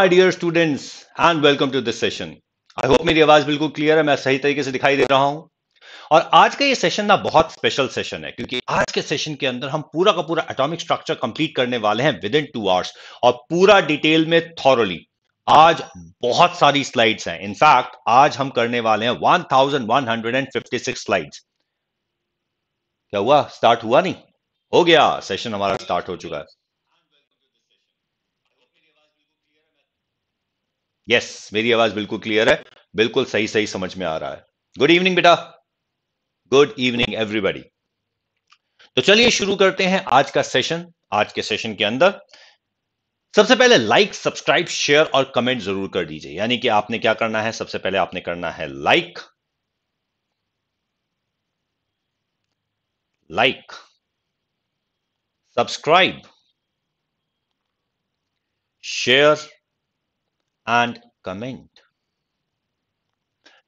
My dear students and welcome to this session I hope मेरी आवाज बिल्कुल clear है मैं सही तरीके से दिखाई दे रहा हूं और आज का ये सेशन ना बहुत स्पेशल सेशन है क्योंकि आज के सेशन के अंदर हम पूरा का पूरा एटॉमिक स्ट्रक्चर कंप्लीट करने वाले हैं विद इन टू आवर्स और पूरा डिटेल में थॉरली आज बहुत सारी स्लाइड्स हैं इनफैक्ट आज हम करने वाले हैं 1156 स्लाइड्स क्या हुआ स्टार्ट हुआ नहीं हो गया सेशन हमारा स्टार्ट हो चुका है यस मेरी आवाज बिल्कुल क्लियर है बिल्कुल सही सही समझ में आ रहा है गुड इवनिंग बेटा गुड इवनिंग एवरीबॉडी तो चलिए शुरू करते हैं आज का सेशन आज के सेशन के अंदर सबसे पहले लाइक सब्सक्राइब शेयर और कमेंट जरूर कर दीजिए यानी कि आपने क्या करना है सबसे पहले आपने करना है like like subscribe share and comment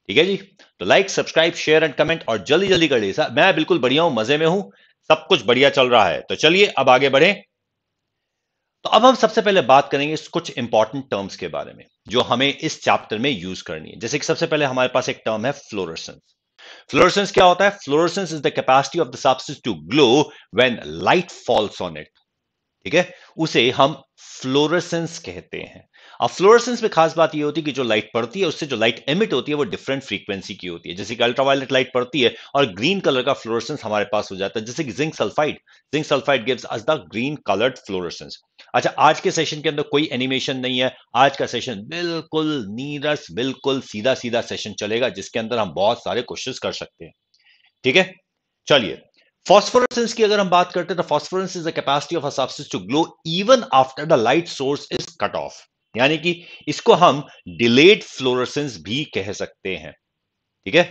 ठीक है जी तो like subscribe share and comment और जल्दी जल्दी कर लीजिए मैं बिल्कुल बढ़िया हूं मजे में हूं सब कुछ बढ़िया चल रहा है तो चलिए अब आगे बढ़े तो अब हम सबसे पहले बात करेंगे इस कुछ इंपॉर्टेंट टर्म्स के बारे में जो हमें इस चैप्टर में यूज करनी है जैसे कि सबसे पहले हमारे पास एक टर्म है फ्लोरसेंस फ्लोरसेंस क्या होता है fluorescence is the capacity of the substance to glow when light falls on it ठीक है उसे हम फ्लोरसेंस कहते हैं अब फ्लोरसेंस में खास बात ये होती है कि जो लाइट पड़ती है उससे जो लाइट एमिट होती है वो डिफरेंट फ्रीक्वेंसी की होती है जैसे कि अल्ट्रावायलेट लाइट पड़ती है और ग्रीन कलर का फ्लोरसेंस हमारे पास हो जाता है जैसे कि zinc sulphide zinc sulphide gives us the green coloured fluorescence अच्छा आज के सेशन के अंदर कोई एनिमेशन नहीं है आज का सेशन बिल्कुल नीरस बिल्कुल सीधा सीधा सेशन चलेगा जिसके अंदर हम बहुत सारे क्वेश्चन कर सकते हैं ठीक है चलिए फॉस्फोरसेंस की अगर हम बात करते हैं तो phosphorescence is the capacity of a substance to glow even after the light source is cut off यानी कि इसको हम डिलेड फ्लोरसेंस भी कह सकते हैं ठीक है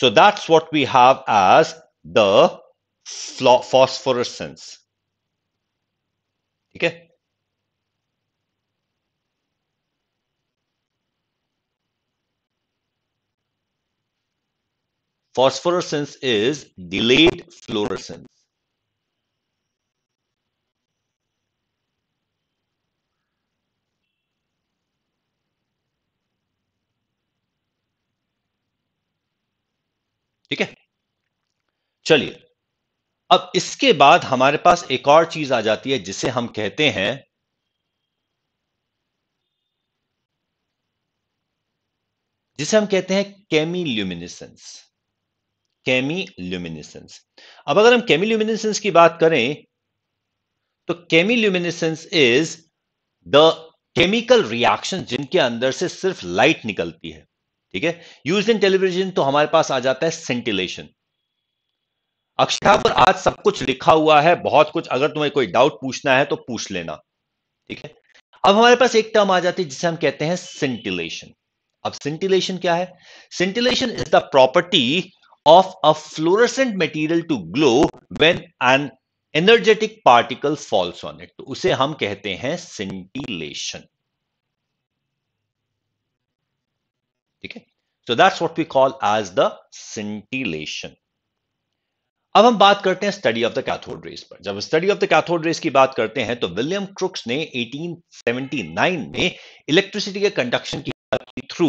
so that's what we have as the phosphorescence ठीक है फॉस्फोरसेंस इज डिलेड फ्लोरसेंस चलिए अब इसके बाद हमारे पास एक और चीज आ जाती है जिसे हम कहते हैं जिसे हम कहते हैं केमी ल्यूमिनेसेंस केमी ल्यूमिनेसेंस अब अगर हम केमी ल्यूमिनेसेंस की बात करें तो chemiluminescence is the chemical reaction जिनके अंदर से सिर्फ लाइट निकलती है ठीक है यूज इन टेलीविजन तो हमारे पास आ जाता है सेंटिलेशन अक्षरा पर आज सब कुछ लिखा हुआ है बहुत कुछ अगर तुम्हें कोई डाउट पूछना है तो पूछ लेना ठीक है अब हमारे पास एक टर्म आ जाती है जिसे हम कहते हैं सिंटिलेशन अब सिंटिलेशन क्या है scintillation is the property of a fluorescent material to glow when an energetic particle falls on it तो उसे हम कहते हैं सिंटिलेशन ठीक है so that's what we call as the scintillation अब हम बात करते हैं study of the cathode rays पर जब study of the cathode rays की बात करते हैं तो विलियम क्रुक्स ने 1879 में इलेक्ट्रिसिटी के कंडक्शन की through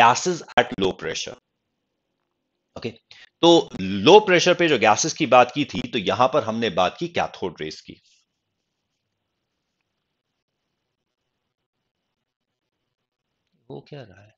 gases at low pressure okay तो लो प्रेशर पे जो गैसेस की बात की थी तो यहां पर हमने बात की कैथोड रेस की वो क्या रहा है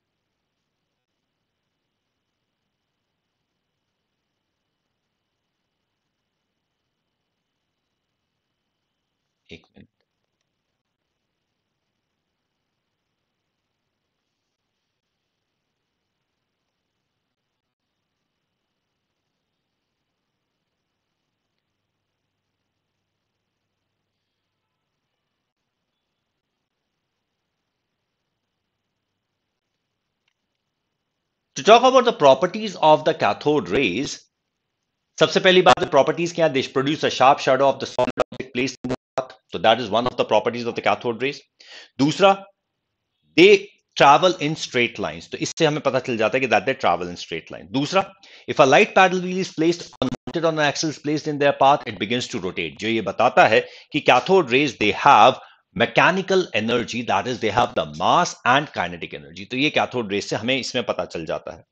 To talk about the properties of the cathode rays, सबसे पहली बात properties क्या? They produce a sharp shadow of the sonic place So that is one of the properties of the cathode rays. dusra they travel in straight lines. तो isse हमें pata chal jata hai ki that they travel in straight lines. dusra if a light paddle wheel is placed on mounted on an axle is placed in their path, it begins to rotate. jo ye batata hai ki cathode rays they have mechanical energy that is they have the mass and kinetic energy. तो ye cathode rays se हमें isme pata chal jata hai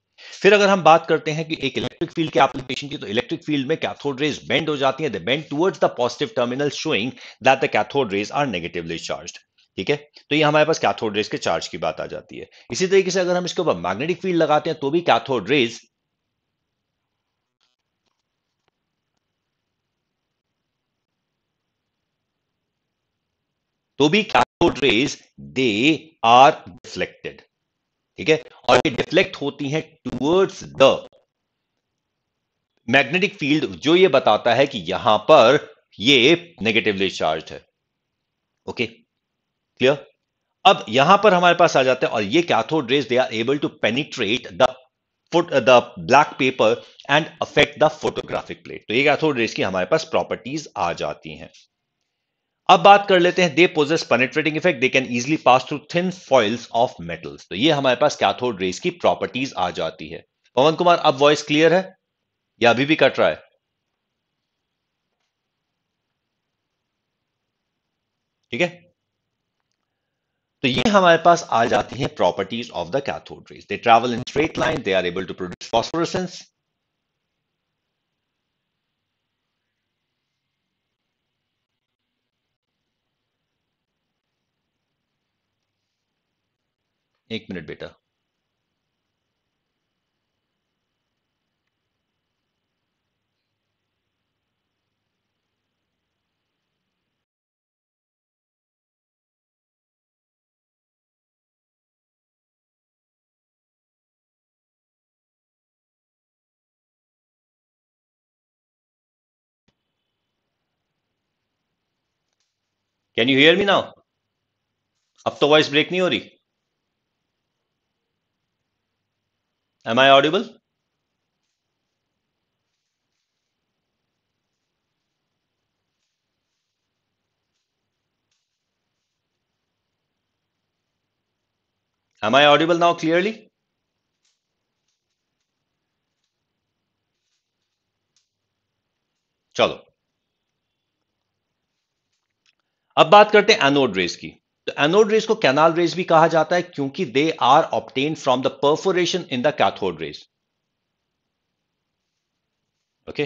फिर अगर हम बात करते हैं कि एक इलेक्ट्रिक फील्ड के एप्लीकेशन की तो इलेक्ट्रिक फील्ड में कैथोड रेज बेंड हो जाती है they bend towards the positive terminal showing that the cathode rays are negatively charge ठीक है तो ये हमारे पास कैथोड रेज के चार्ज की बात आ जाती है इसी तरीके से अगर हम इसके ऊपर मैग्नेटिक फील्ड लगाते हैं तो भी कैथोड रेज तो भी cathode rays they are deflected ठीक है और ये डिफ्लेक्ट होती हैं टूवर्ड्स द मैग्नेटिक फील्ड जो ये बताता है कि यहां पर ये नेगेटिवली चार्ज है ओके क्लियर अब यहां पर हमारे पास आ जाते हैं और ये cathode rays they are able to penetrate the foot the black paper and affect the photographic plate तो ये कैथोड रेज की हमारे पास प्रॉपर्टीज आ जाती हैं अब बात कर लेते हैं they possess penetrating effect they can easily pass through thin foils of metals तो ये हमारे पास कैथोड रेस की प्रॉपर्टीज आ जाती है पवन कुमार अब वॉइस क्लियर है या अभी भी कट रहा है ठीक है तो ये हमारे पास आ जाती है properties of the cathode rays they travel in straight line they are able to produce phosphorescence एक मिनट बेटा can you hear me now अब तो वॉइस ब्रेक नहीं हो रही Am I audible? Am I audible now clearly? चलो अब बात करते हैं एनोड रेस की एनोड तो रेस को कैनाल रेस भी कहा जाता है क्योंकि they are obtained from the perforation in the cathode rays okay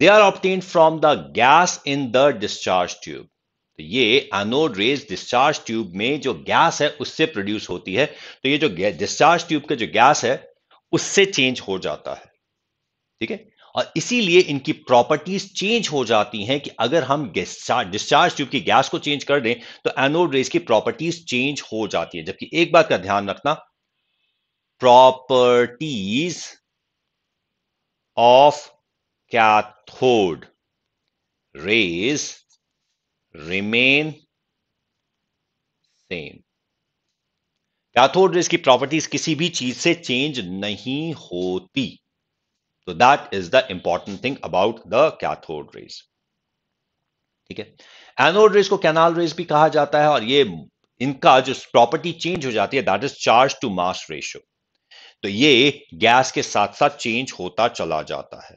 they are obtained from the gas in the discharge tube तो ये एनोड रेज डिस्चार्ज ट्यूब में जो गैस है उससे प्रोड्यूस होती है तो ये जो डिस्चार्ज ट्यूब का जो गैस है उससे चेंज हो जाता है ठीक है और इसीलिए इनकी प्रॉपर्टीज चेंज हो जाती हैं कि अगर हम डिस्चार्ज ट्यूब की गैस को चेंज कर दें तो एनोड रेस की प्रॉपर्टीज चेंज हो जाती है जबकि एक बात का ध्यान रखना properties of cathode rays remain same cathode rays की प्रॉपर्टीज किसी भी चीज से चेंज नहीं होती तो that is the important thing about the cathode rays ठीक है एनोड रेज को कैनाल रेज भी कहा जाता है और ये इनका जो प्रॉपर्टी चेंज हो जाती है that is charge to mass ratio तो ये गैस के साथ साथ चेंज होता चला जाता है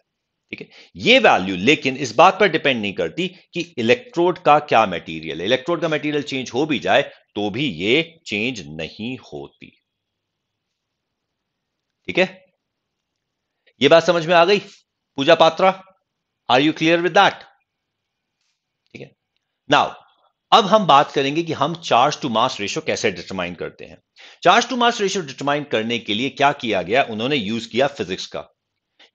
ठीक है ये वैल्यू लेकिन इस बात पर डिपेंड नहीं करती कि इलेक्ट्रोड का क्या मटेरियल है इलेक्ट्रोड का मटेरियल चेंज हो भी जाए तो भी ये चेंज नहीं होती ठीक है ये बात समझ में आ गई Pooja Patra are you clear with that ठीक है नाउ अब हम बात करेंगे कि हम चार्ज टू मास रेशो कैसे डिटरमाइन करते हैं charge to mass ratio determine करने के लिए क्या किया गया उन्होंने यूज किया फिजिक्स का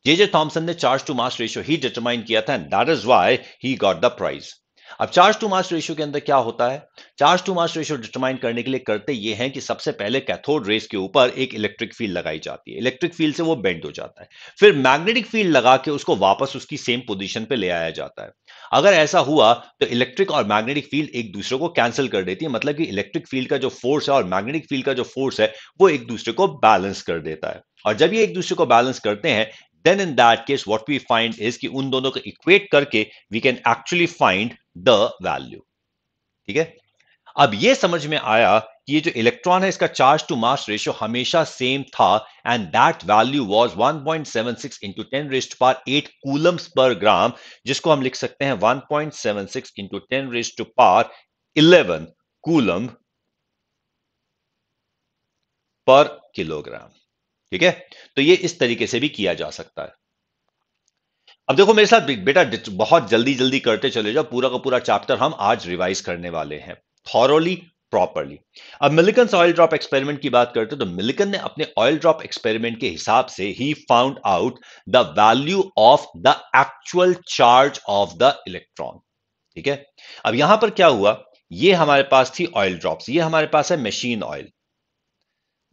जे जे थॉम्सन ने चार्ज टू मास रेशो ही डिटरमाइन किया था and that is why he got the prize अब चार्ज टू मास रेशियो के अंदर क्या होता है charge to mass ratio determine करने के लिए करते ये हैं कि सबसे पहले कैथोड रेस के ऊपर एक इलेक्ट्रिक फील्ड लगाई जाती है इलेक्ट्रिक फील्ड से वो बेंड हो जाता है फिर मैग्नेटिक फील्ड लगा के उसको वापस उसकी सेम पोजिशन पर ले आया जाता है अगर ऐसा हुआ तो इलेक्ट्रिक और मैग्नेटिक फील्ड एक दूसरे को कैंसिल कर देती है मतलब कि इलेक्ट्रिक फील्ड का जो फोर्स है और मैग्नेटिक फील्ड का जो फोर्स है वो एक दूसरे को बैलेंस कर देता है और जब ये एक दूसरे को बैलेंस करते हैं then in that case what we find is कि उन दोनों को इक्वेट करके we can actually find the value ठीक है अब ये समझ में आया कि ये जो इलेक्ट्रॉन है इसका चार्ज टू मास रेशियो हमेशा सेम था and that value was 1.76 point seven six into ten raised power eight coulombs पर ग्राम जिसको हम लिख सकते हैं 1.76 point seven six into ten raised power eleven coulomb पर किलोग्राम ठीक है तो ये इस तरीके से भी किया जा सकता है अब देखो मेरे साथ बेटा बहुत जल्दी जल्दी करते चले जाओ पूरा का पूरा चैप्टर हम आज रिवाइज करने वाले हैं थॉरली प्रॉपरली अब मिलिकन ऑयल ड्रॉप एक्सपेरिमेंट की बात करते तो मिलिकन ने अपने ऑयल ड्रॉप एक्सपेरिमेंट के हिसाब से ही found out the value of the actual charge of the electron ठीक है अब यहां पर क्या हुआ ये हमारे पास थी ऑयल ड्रॉप्स ये हमारे पास है machine oil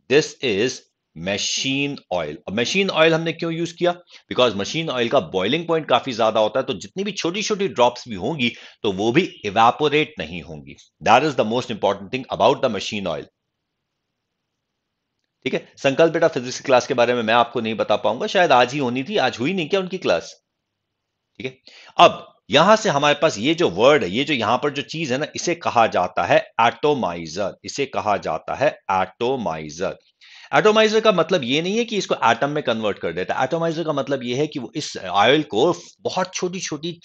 this is machine oil machine oil हमने क्यों यूज किया बिकॉज मशीन ऑयल का बॉइलिंग पॉइंट काफी ज्यादा होता है तो जितनी भी छोटी छोटी ड्रॉप्स भी होंगी तो वो भी इवेपोरेट नहीं होंगी that is the most important thing about the machine oil ठीक है संकल्प बेटा फिजिक्स क्लास के बारे में मैं आपको नहीं बता पाऊंगा शायद आज ही होनी थी आज हुई नहीं क्या उनकी क्लास ठीक है अब यहां से हमारे पास ये जो वर्ड है ये जो यहां पर जो चीज है ना इसे कहा जाता है एटोमाइजर इसे कहा जाता है एटोमाइजर एटोमाइजर का मतलब ये नहीं है कि इसको एटम में कन्वर्ट कर देता है एटोमाइजर का मतलब ये है कि वो इस ऑयल को बहुत छोटी छोटी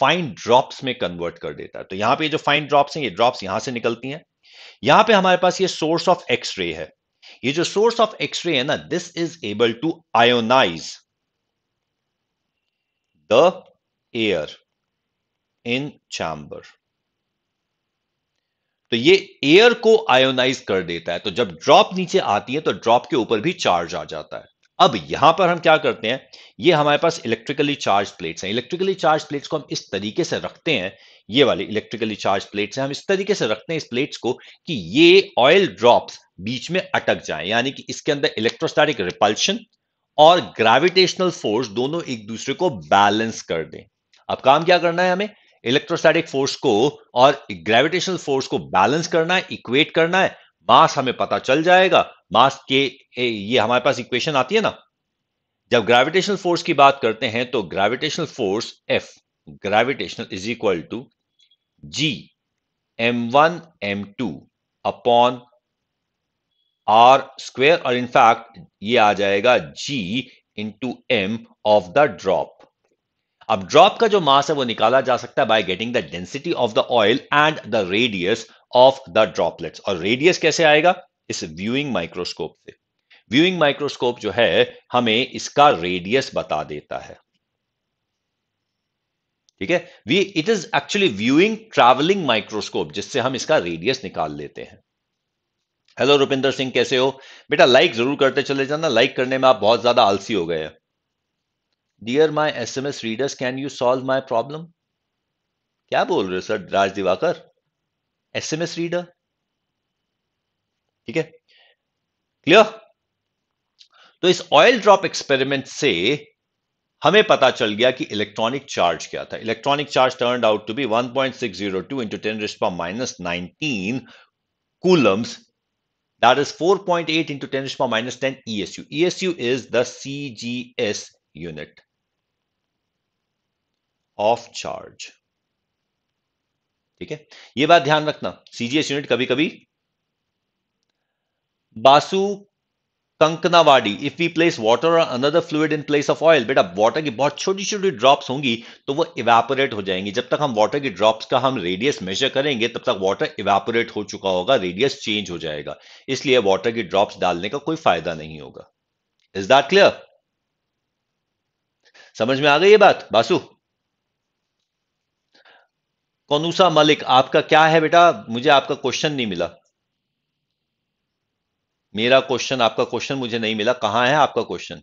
फाइन ड्रॉप्स में कन्वर्ट कर देता है तो यहाँ पे जो फाइन ड्रॉप्स हैं ये ड्रॉप्स यहाँ से निकलती हैं यहाँ पे हमारे पास ये सोर्स ऑफ एक्सरे है ये जो सोर्स ऑफ एक्सरे है ना this is able to ionise the air in chamber तो ये एयर को आयोनाइज कर देता है तो जब ड्रॉप नीचे आती है तो ड्रॉप के ऊपर भी चार्ज आ जाता है अब यहां पर हम क्या करते हैं ये हमारे पास इलेक्ट्रिकली चार्ज प्लेट्स हैं इलेक्ट्रिकली चार्ज प्लेट्स को हम इस तरीके से रखते हैं ये वाली इलेक्ट्रिकली चार्ज प्लेट्स हैं हम इस तरीके से रखते हैं इस प्लेट्स को कि ये ऑयल ड्रॉप्स बीच में अटक जाए यानी कि इसके अंदर इलेक्ट्रोस्टैटिक रिपल्शन और ग्रेविटेशनल फोर्स दोनों एक दूसरे को बैलेंस कर दें अब काम क्या करना है हमें इलेक्ट्रोस्टैटिक फोर्स को और ग्रेविटेशनल फोर्स को बैलेंस करना है इक्वेट करना है मास हमें पता चल जाएगा मास के ये हमारे पास इक्वेशन आती है ना जब ग्रेविटेशनल फोर्स की बात करते हैं तो gravitational force F gravitational is equal to G M one M two upon R square और इनफैक्ट ये आ जाएगा G into M of the drop अब ड्रॉप का जो मास है वो निकाला जा सकता है by getting the density of the oil and the radius of the droplets और रेडियस कैसे आएगा इस व्यूइंग माइक्रोस्कोप से व्यूइंग माइक्रोस्कोप जो है हमें इसका रेडियस बता देता है ठीक है we it is actually viewing travelling microscope जिससे हम इसका रेडियस निकाल लेते हैं हेलो रुपिंदर सिंह कैसे हो बेटा लाइक जरूर करते चले जाना लाइक करने में आप बहुत ज्यादा आलसी हो गए हैं dear my S M S readers can you solve my problem क्या बोल रहे हो sir Raj Diwakar S M S reader ठीक है क्लियर तो इस ऑयल ड्रॉप एक्सपेरिमेंट से हमें पता चल गया कि इलेक्ट्रॉनिक चार्ज क्या था electronic charge turn out to be 1.602 point six zero two into ten raised power minus nineteen coulombs ten raised power minus ten E S U E S U is the C G S unit of charge ठीक है यह बात ध्यान रखना CGS unit कभी कभी Basu Kankanawadi if we place water और another fluid in place of oil बेटा वाटर की बहुत छोटी छोटी ड्रॉप्स होंगी तो वो इवेपोरेट हो जाएंगी जब तक हम वाटर की ड्रॉप्स का हम रेडियस मेजर करेंगे तब तक वाटर इवेपोरेट हो चुका होगा रेडियस चेंज हो जाएगा इसलिए वाटर की ड्रॉप्स डालने का कोई फायदा नहीं होगा इज दैट क्लियर समझ में आ गई ये बात बासु कौनूसा मलिक आपका क्या है बेटा मुझे आपका क्वेश्चन नहीं मिला मेरा क्वेश्चन आपका क्वेश्चन मुझे नहीं मिला कहां है आपका क्वेश्चन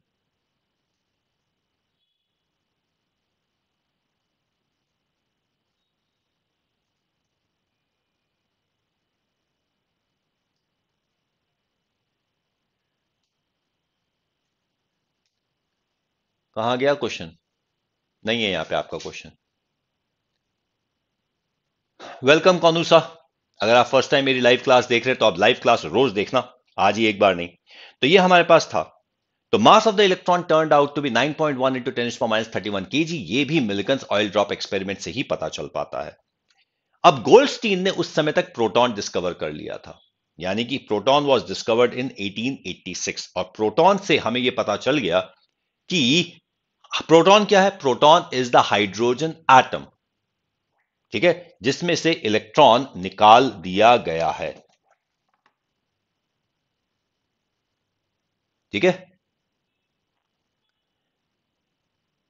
कहा गया क्वेश्चन नहीं है यहां पे आपका क्वेश्चन वेलकम कौनूसा अगर आप फर्स्ट टाइम मेरी लाइव क्लास देख रहे हैं तो आप लाइव क्लास रोज देखना आज ही एक बार नहीं तो ये हमारे पास था तो mass of the electron turn out to be 9.1 point one into ten raised minus thirty one K G ये भी मिलकन ऑयल ड्रॉप एक्सपेरिमेंट से ही पता चल पाता है अब गोल्ड स्टीन ने उस समय तक प्रोटॉन डिस्कवर कर लिया था यानी कि प्रोटॉन वॉज डिस्कवर्ड इन 1886 और प्रोटॉन से हमें यह पता चल गया कि प्रोटॉन क्या है proton is the hydrogen atom ठीक है जिसमें से इलेक्ट्रॉन निकाल दिया गया है ठीक है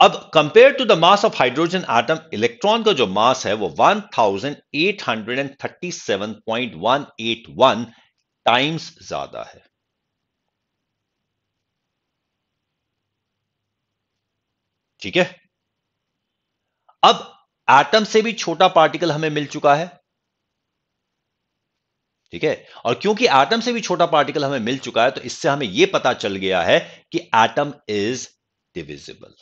अब compare to the mass of hydrogen atom electron का जो मास है वो 1837.181 टाइम्स ज्यादा है ठीक है अब एटम से भी छोटा पार्टिकल हमें मिल चुका है ठीक है और क्योंकि एटम से भी छोटा पार्टिकल हमें मिल चुका है तो इससे हमें यह पता चल गया है कि एटम इज डिविजिबल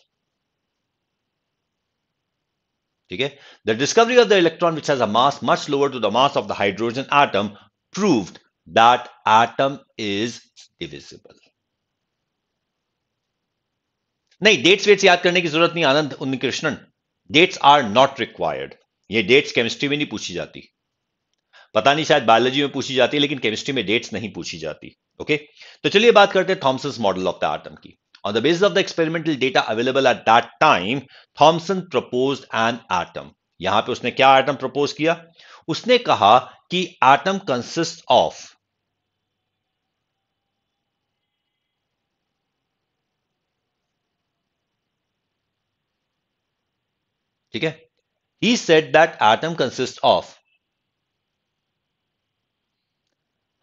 ठीक है the discovery of the electron which has a mass much lower to the mass of the hydrogen atom proved that atom is divisible नहीं डेट्स वेट्स याद करने की जरूरत नहीं Anand Krishnan dates are not required ये डेट्स केमिस्ट्री में नहीं पूछी जाती पता नहीं शायद बायोलॉजी में पूछी जाती है लेकिन केमिस्ट्री में डेट्स नहीं पूछी जाती ओके तो चलिए बात करते हैं Thomson model of the atom की on the basis of the experimental data available at that time Thomson propose an atom यहां पे उसने क्या आइटम प्रपोज किया उसने कहा कि एटम कंसिस्ट ऑफ ठीक है he said that atom consist of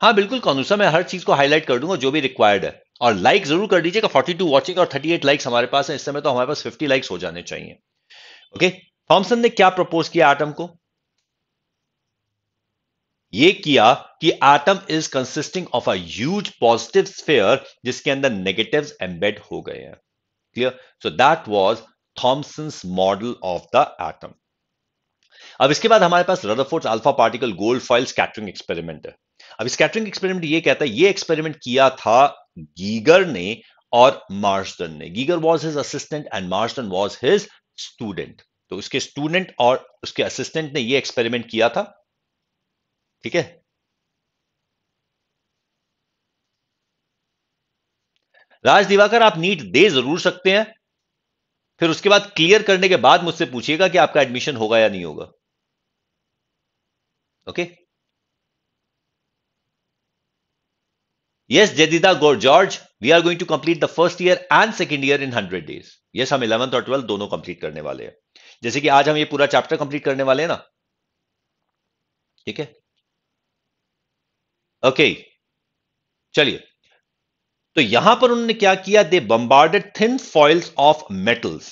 हाँ बिल्कुल कौनुसा मैं हर चीज को हाईलाइट कर दूंगा जो भी रिक्वायर्ड है और लाइक like जरूर कर दीजिएगा 42 वॉचिंग और 38 लाइक्स हमारे पास है इस समय तो हमारे पास 50 लाइक्स हो जाने चाहिए ओके okay? थॉमसन ने क्या प्रपोज किया एटम को ये किया कि atom is consisting of a huge positive sphere जिसके अंदर नेगेटिव्स एम्बेड हो गए हैं clear so that was Thomson's model of the atom अब इसके बाद हमारे पास Rutherford alpha particle gold foil scattering experiment है अब स्कैटरिंग एक्सपेरिमेंट ये कहता है ये एक्सपेरिमेंट किया था गीगर ने और मार्सडन ने Geiger was his assistant and Marsden was his student तो उसके स्टूडेंट और उसके असिस्टेंट ने ये एक्सपेरिमेंट किया था ठीक है राज दिवाकर आप नीट दे जरूर सकते हैं फिर उसके बाद क्लियर करने के बाद मुझसे पूछिएगा कि आपका एडमिशन होगा या नहीं होगा okay yes Jadida Gaur George we are going to complete the first year and second year in hundred days yes हम इलेवंथ और ट्वेल्थ दोनों कंप्लीट करने वाले हैं जैसे कि आज हम ये पूरा चैप्टर कंप्लीट करने वाले हैं ना ठीक है ओके चलिए तो यहां पर उन्होंने क्या किया they bombarded thin foils of metals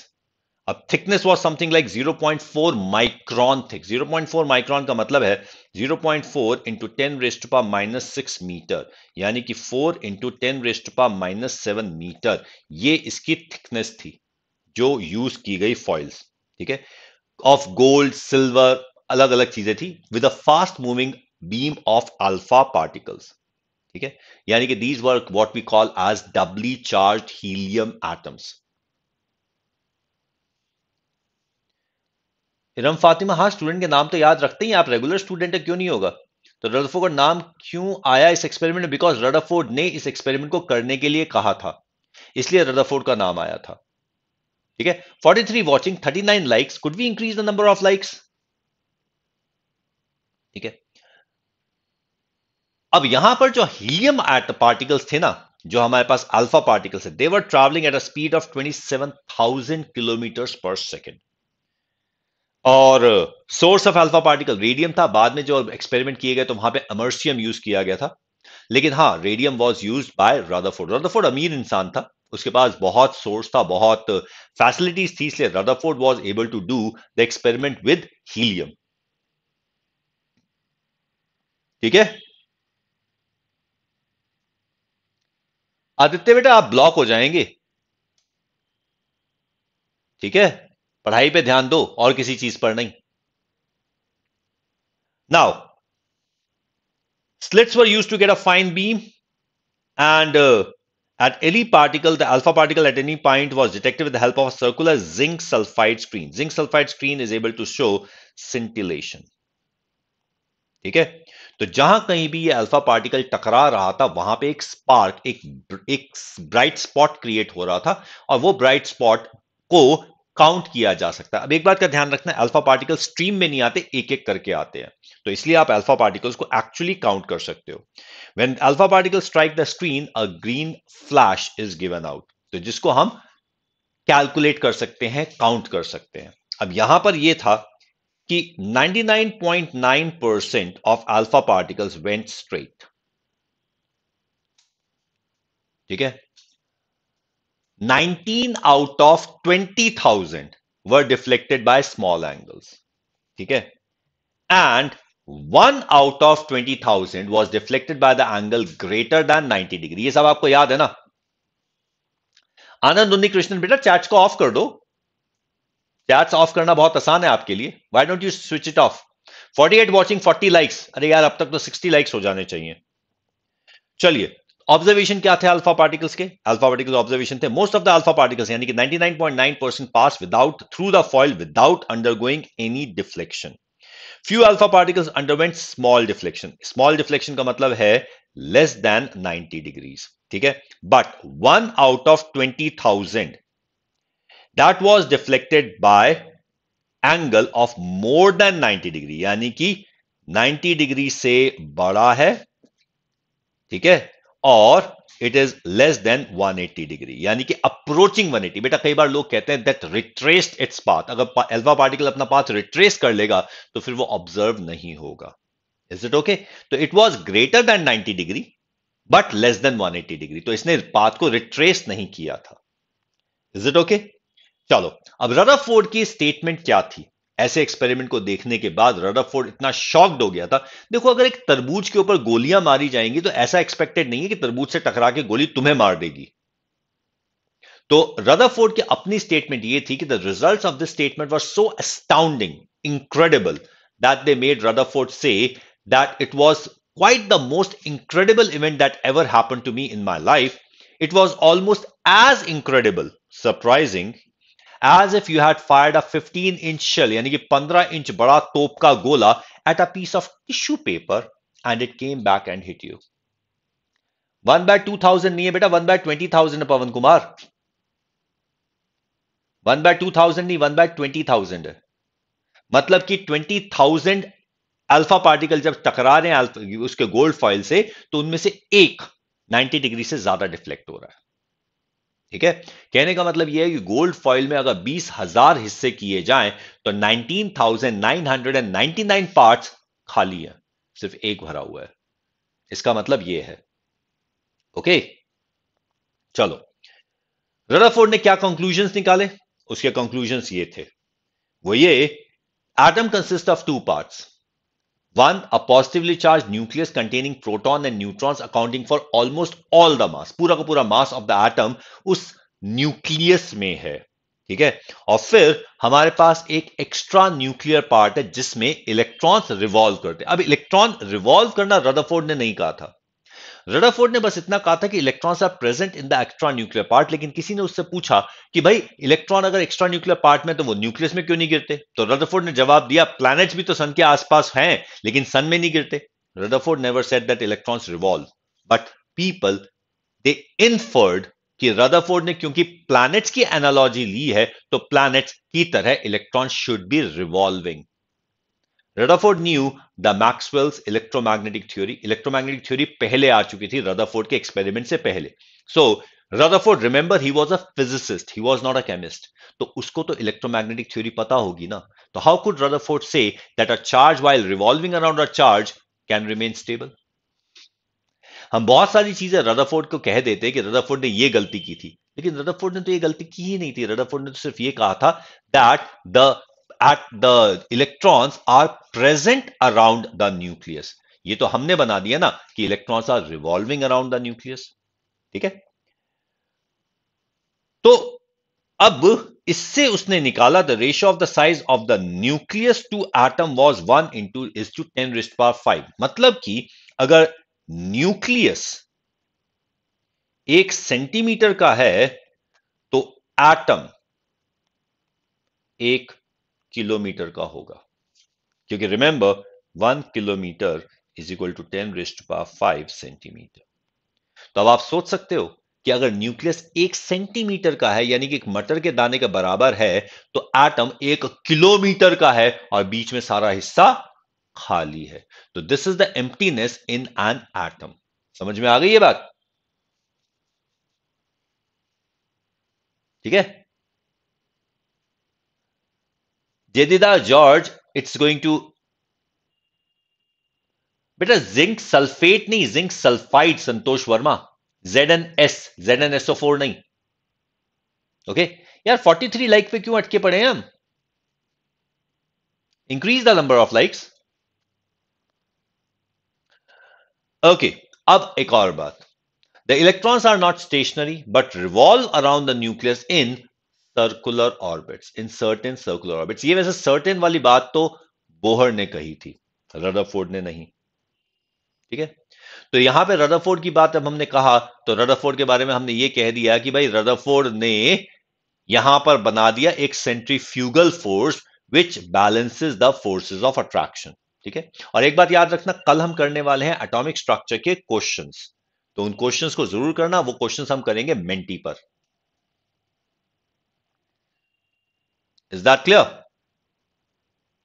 अब thickness was something like 0.4 micron thick 0.4 micron का मतलब है 0.4 point four into ten raised power minus six metre यानी कि 4 into ten raised power minus seven metre ये इसकी थिकनेस थी जो यूज की गई फॉइल्स ठीक है ऑफ गोल्ड सिल्वर अलग अलग चीजें थी with a fast moving beam of alpha particles ठीक है यानी कि these were what we call आज doubly charged helium atoms Iram Fatima हाँ स्टूडेंट के नाम तो याद रखते ही आप रेगुलर स्टूडेंट है क्यों नहीं होगा तो रडरफोर्ड का नाम क्यों आया इस एक्सपेरिमेंट में बिकॉज रडफोर्ड ने इस एक्सपेरिमेंट को करने के लिए कहा था इसलिए रडफोर्ड का नाम आया था ठीक है 43 thirty nine likes could we increase the number of likes ठीक है अब यहां पर जो हीलियम एट पार्टिकल्स थे ना जो हमारे पास अल्फा पार्टिकल्स है they were travelling at a speed of 27,000 kilometre per second और source of alpha particle radium था बाद में जो एक्सपेरिमेंट किए गए तो वहां पे अमर्सियम यूज किया गया था लेकिन हाँ radium was use by Rutherford Rutherford अमीर इंसान था उसके पास बहुत सोर्स था बहुत फैसिलिटीज uh, थी इसलिए Rutherford was able to do the experiment with helium ठीक है आदित्य बेटा आप ब्लॉक हो जाएंगे ठीक है पढ़ाई पे ध्यान दो और किसी चीज पर नहीं now slits were use to get a fine beam and at any particle the alpha particle at any point was detected with help of circular zinc sulphide screen zinc sulphide screen is able to show scintillation ठीक है तो जहां कहीं भी ये alpha particle टकरा रहा था वहां पे एक स्पार्क एक एक ब्राइट स्पॉट क्रिएट हो रहा था और वो ब्राइट स्पॉट को काउंट किया जा सकता है अब एक बात का ध्यान रखना अल्फा पार्टिकल स्ट्रीम में नहीं आते एक एक करके आते हैं तो इसलिए आप अल्फा पार्टिकल्स को एक्चुअली काउंट कर सकते हो when alpha particle strike the screen a green flash is given out तो जिसको हम कैलकुलेट कर सकते हैं काउंट कर सकते हैं अब यहां पर यह था कि 99.9 percent of alpha particles went straight ठीक है 19 out of 20,000 were deflected by small angles ठीक है and one out of 20,000 was deflected by the angle greater than 90 degree ये सब आपको याद है ना आनंद उन्नी कृष्णन बेटा चैट को ऑफ कर दो चैट्स ऑफ करना बहुत आसान है आपके लिए why don't you switch it off 48 watching 40 likes अरे यार अब तक तो 60 लाइक्स हो जाने चाहिए चलिए ऑब्जर्वेशन क्या थे अल्फा पार्टिकल्स के अल्फा पार्टिकल ऑब्जर्वेशन थे most of the alpha particles यानी कि 99.9 percent pass without through the foil without undergoing any deflection few alpha particles underwent small deflection small deflection का मतलब है लेस देन 90 डिग्रीज ठीक है but one out of twenty thousand that was deflected by angle of more than 90 degree यानी कि 90 degree से बड़ा है ठीक है और it is less than 180 degree यानी कि अप्रोचिंग 180 बेटा कई बार लोग कहते हैं दैट रिट्रेस्ड इट्स पाथ अगर एल्वा पार्टिकल अपना पाथ रिट्रेस कर लेगा तो फिर वो ऑब्जर्व नहीं होगा इज इट ओके तो it was greater than 90 degree but less than 180 degree तो इसने पाथ को रिट्रेस नहीं किया था इज इट ओके चलो अब रदरफोर्ड की स्टेटमेंट क्या थी ऐसे एक्सपेरिमेंट को देखने के बाद रदरफोर्ड इतना शॉक्ड हो गया था देखो अगर एक तरबूज के ऊपर गोलियां मारी जाएंगी तो ऐसा एक्सपेक्टेड नहीं है कि तरबूज से टकरा के गोली तुम्हें मार देगी तो रदरफोर्ड की अपनी स्टेटमेंट ये थी कि the results of the statement were so astounding incredible that they made Rutherford say that it was quite the most incredible event that ever happen to me in my life it was almost as incredible, surprising as if you had fired a 15 inch shell यानी कि 15 inch बड़ा तोप का गोला at a piece of tissue paper and it came back and hit you one by two thousand नहीं है बेटा one by twenty thousand Pawan Kumar one by two thousand नहीं वन बाय ट्वेंटी थाउजेंड है मतलब कि ट्वेंटी थाउजेंड अल्फा पार्टिकल जब टकरा रहे हैं उसके गोल्ड फॉइल से तो उनमें से एक 90 डिग्री से ज्यादा डिफ्लेक्ट हो रहा है ठीक है कहने का मतलब यह है कि गोल्ड फॉइल में अगर बीस हजार हिस्से किए जाएं तो 19,999 पार्ट्स खाली है सिर्फ एक भरा हुआ है इसका मतलब यह है ओके चलो रदरफोर्ड ने क्या कंक्लूजन निकाले उसके कंक्लूजन ये थे वो ये atom consist of two parts One, a positively charged nucleus containing proton and neutrons accounting for almost all the mass. पूरा का पूरा मास ऑफ द एटम उस न्यूक्लियस में है ठीक है और फिर हमारे पास एक एक्स्ट्रा न्यूक्लियर पार्ट है जिसमें इलेक्ट्रॉन्स रिवॉल्व करते हैं अब इलेक्ट्रॉन रिवॉल्व करना रदरफोर्ड ने नहीं कहा था रडरफोर्ड ने बस इतना कहा था कि electrons are present in the extra nuclear part लेकिन किसी ने उससे पूछा कि भाई इलेक्ट्रॉन अगर एक्स्ट्रा न्यूक्लियर पार्ट में तो वो न्यूक्लियस में क्यों नहीं गिरते तो रदरफोर्ड ने जवाब दिया प्लैनेट्स भी तो सन के आसपास हैं लेकिन सन में नहीं गिरते Rutherford never said that electrons revolve but people they inferred कि रदरफोर्ड ने क्योंकि प्लैनेट्स की एनालॉजी ली है तो प्लैनेट्स की तरह electron should be revolving Rutherford knew the Maxwell's electromagnetic theory electromagnetic theory पहले आ चुकी थी रदरफोर्ड के एक्सपेरिमेंट से पहले so Rutherford remember he was a physicist he was not a chemist तो उसको तो इलेक्ट्रोमैग्नेटिक थ्योरी पता होगी ना तो how could Rutherford say that a charge while revolving around a charge can remain stable हम बहुत सारी चीजें रदरफोर्ड को कह देते हैं कि रदरफोर्ड ने यह गलती की थी लेकिन रदरफोर्ड ने तो यह गलती की ही नहीं थी रदरफोर्ड ने तो सिर्फ यह कहा था that the at the electrons are present around the nucleus ये तो हमने बना दिया ना कि electrons are revolving around the nucleus ठीक है तो अब इससे उसने निकाला the ratio of the size of the nucleus to atom was one into is two ten raised power five मतलब कि अगर न्यूक्लियस एक सेंटीमीटर का है तो एटम एक किलोमीटर का होगा क्योंकि remember one kilometre is equal to ten raised power five centimetre तो अब आप सोच सकते हो कि अगर न्यूक्लियस एक सेंटीमीटर का है यानी कि एक मटर के दाने के बराबर है तो एटम एक किलोमीटर का है और बीच में सारा हिस्सा खाली है तो this is the emptiness in an atom समझ में आ गई ये बात ठीक है Jedida George, it's going to beta zinc sulfate nahi, zinc sulfide Santosh Verma. ZNS, ZNSO4 nahi. Okay. Yeah, 43 like pe kyun atke pade hain? Increase the number of likes. Okay. Ab ek aur baat. The electrons are not stationary but revolve around the nucleus in circular orbits in certain circular orbits ये वैसे certain वाली बात तो Bohr ने कही थी Rutherford ने नहीं ठीक है तो यहां पे रदरफोर्ड की बात अब हमने कहा तो रदरफोर्ड के बारे में हमने ये कह दिया कि भाई रदरफोर्ड ने यहां पर बना दिया एक centrifugal force which balances the forces of attraction ठीक है और एक बात याद रखना कल हम करने वाले हैं एटॉमिक स्ट्रक्चर के क्वेश्चंस तो उन क्वेश्चंस को जरूर करना वो क्वेश्चंस हम करेंगे मेंटी पर इज दैट क्लियर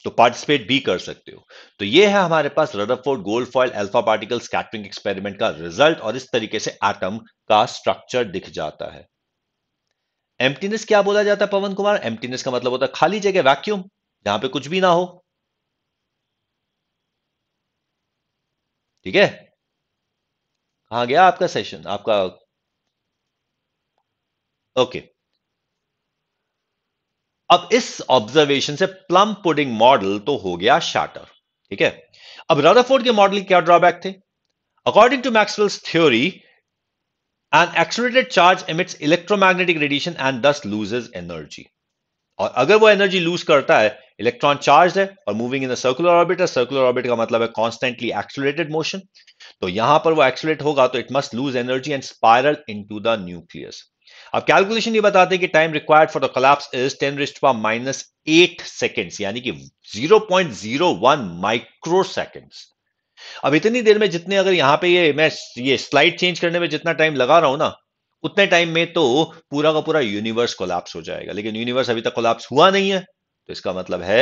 तो पार्टिसिपेट भी कर सकते हो तो ये है हमारे पास Rutherford gold foil alpha particle scattering experiment का रिजल्ट और इस तरीके से एटम का स्ट्रक्चर दिख जाता है एम्प्टीनेस क्या बोला जाता है पवन कुमार एम्प्टीनेस का मतलब होता है खाली जगह वैक्यूम जहां पे कुछ भी ना हो ठीक है कहा गया आपका सेशन आपका ओके okay. अब इस ऑब्जर्वेशन से प्लम पुडिंग मॉडल तो हो गया शार्टर ठीक है अब रदरफोर्ड के मॉडल क्या ड्रॉबैक थे according to Maxwell's theory an accelerated charge emits electromagnetic radiation and thus loses energy और अगर वो एनर्जी लूज करता है इलेक्ट्रॉन चार्ज है और moving in the circular orbit है सर्कुलर ऑर्बिट का मतलब है कॉन्स्टेंटली एक्सुलेटेड मोशन तो यहां पर वो एक्सुलेट होगा तो it must lose energy and spiral in to the nucleus अब कैलकुलेशन ये बताते हैं कि time required for the collapse is ten raised power minus eight seconds यानी कि zero zero point one micro seconds अब इतनी देर में जितने अगर यहां पे ये मैं ये स्लाइड चेंज करने में जितना टाइम लगा रहा हूं ना उतने टाइम में तो पूरा का पूरा यूनिवर्स कोलैप्स हो जाएगा लेकिन यूनिवर्स अभी तक कोलैप्स हुआ नहीं है तो इसका मतलब है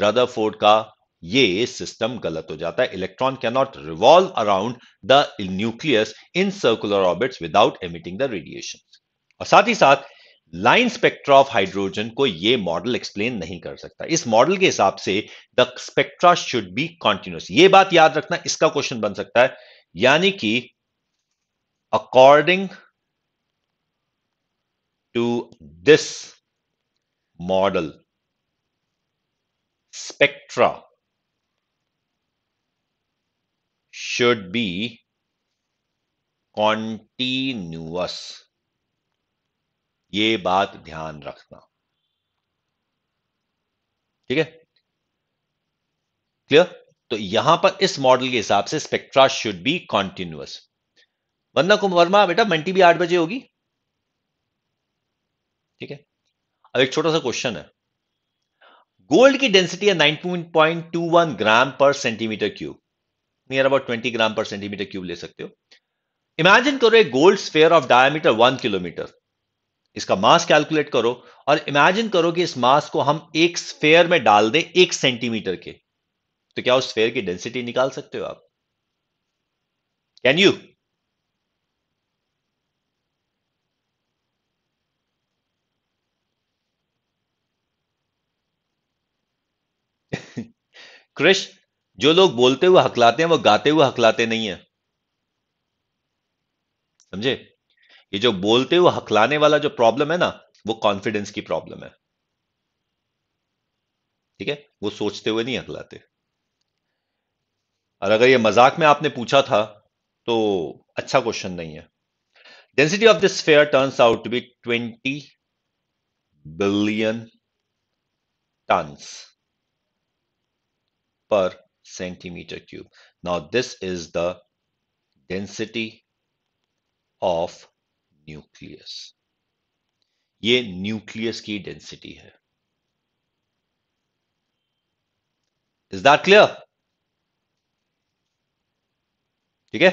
रदरफोर्ड का ये सिस्टम गलत हो जाता है electron can not revolve around the nucleus in circular orbits without emitting the radiation और साथ ही साथ लाइन स्पेक्ट्रा ऑफ हाइड्रोजन को यह मॉडल एक्सप्लेन नहीं कर सकता इस मॉडल के हिसाब से the spectra should be continuous ये बात याद रखना इसका क्वेश्चन बन सकता है यानी कि according to this model spectra should be continuous ये बात ध्यान रखना ठीक है क्लियर तो यहां पर इस मॉडल के हिसाब से spectra should be continuous Kumar Verma बेटा मंटी भी आठ बजे होगी ठीक है अब एक छोटा सा क्वेश्चन है गोल्ड की डेंसिटी है one gram per centimetre cube near about 20 gram per centimetre cube ले सकते हो इमेजिन करो एक gold sphere of diameter one kilometre इसका मास कैलकुलेट करो और इमेजिन करो कि इस मास को हम एक स्फेयर में डाल दें एक सेंटीमीटर के तो क्या उस स्फेयर की डेंसिटी निकाल सकते हो आप कैन यू क्रिश जो लोग बोलते हुए हकलाते हैं वो गाते हुए हकलाते नहीं है समझे ये जो बोलते हुए हकलाने वाला जो प्रॉब्लम है ना वो कॉन्फिडेंस की प्रॉब्लम है ठीक है वो सोचते हुए नहीं हकलाते और अगर ये मजाक में आपने पूछा था तो अच्छा क्वेश्चन नहीं है density of this sphere turns out to be twenty billion tons per centimetre cube now this is the density of nucleus ये न्यूक्लियस की डेंसिटी है इज दैट क्लियर ठीक है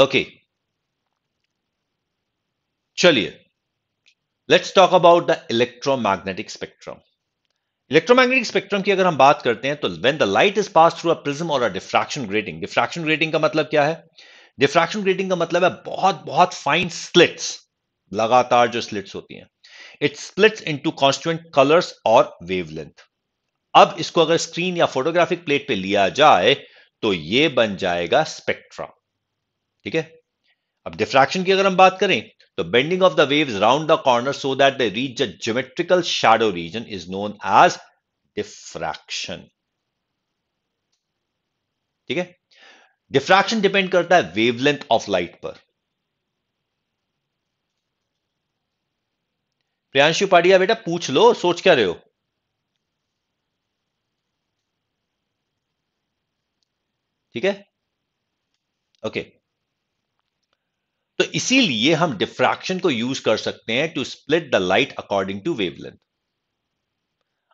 ओके चलिए let's talk about the electromagnetic spectrum electromagnetic spectrum की अगर हम बात करते हैं तो when the light is pass through a prism और a diffraction grating diffraction grating का मतलब क्या है डिफ्रैक्शन ग्रेटिंग का मतलब है बहुत बहुत फाइन स्लिट्स लगातार जो स्लिट्स होती हैं it splits into constant colours और वेवलेंथ अब इसको अगर स्क्रीन या फोटोग्राफिक प्लेट पे लिया जाए तो ये बन जाएगा स्पेक्ट्रा ठीक है अब डिफ्रैक्शन की अगर हम बात करें तो bending of the waves round the corner so that the reach the geometrical shadow region is known as diffraction ठीक है डिफ्रैक्शन डिपेंड करता है वेवलेंथ ऑफ लाइट पर प्रियांशु पाडिया बेटा पूछ लो सोच क्या रहे हो ठीक है ओके तो इसीलिए हम डिफ्रैक्शन को यूज कर सकते हैं to split the light according to wavelength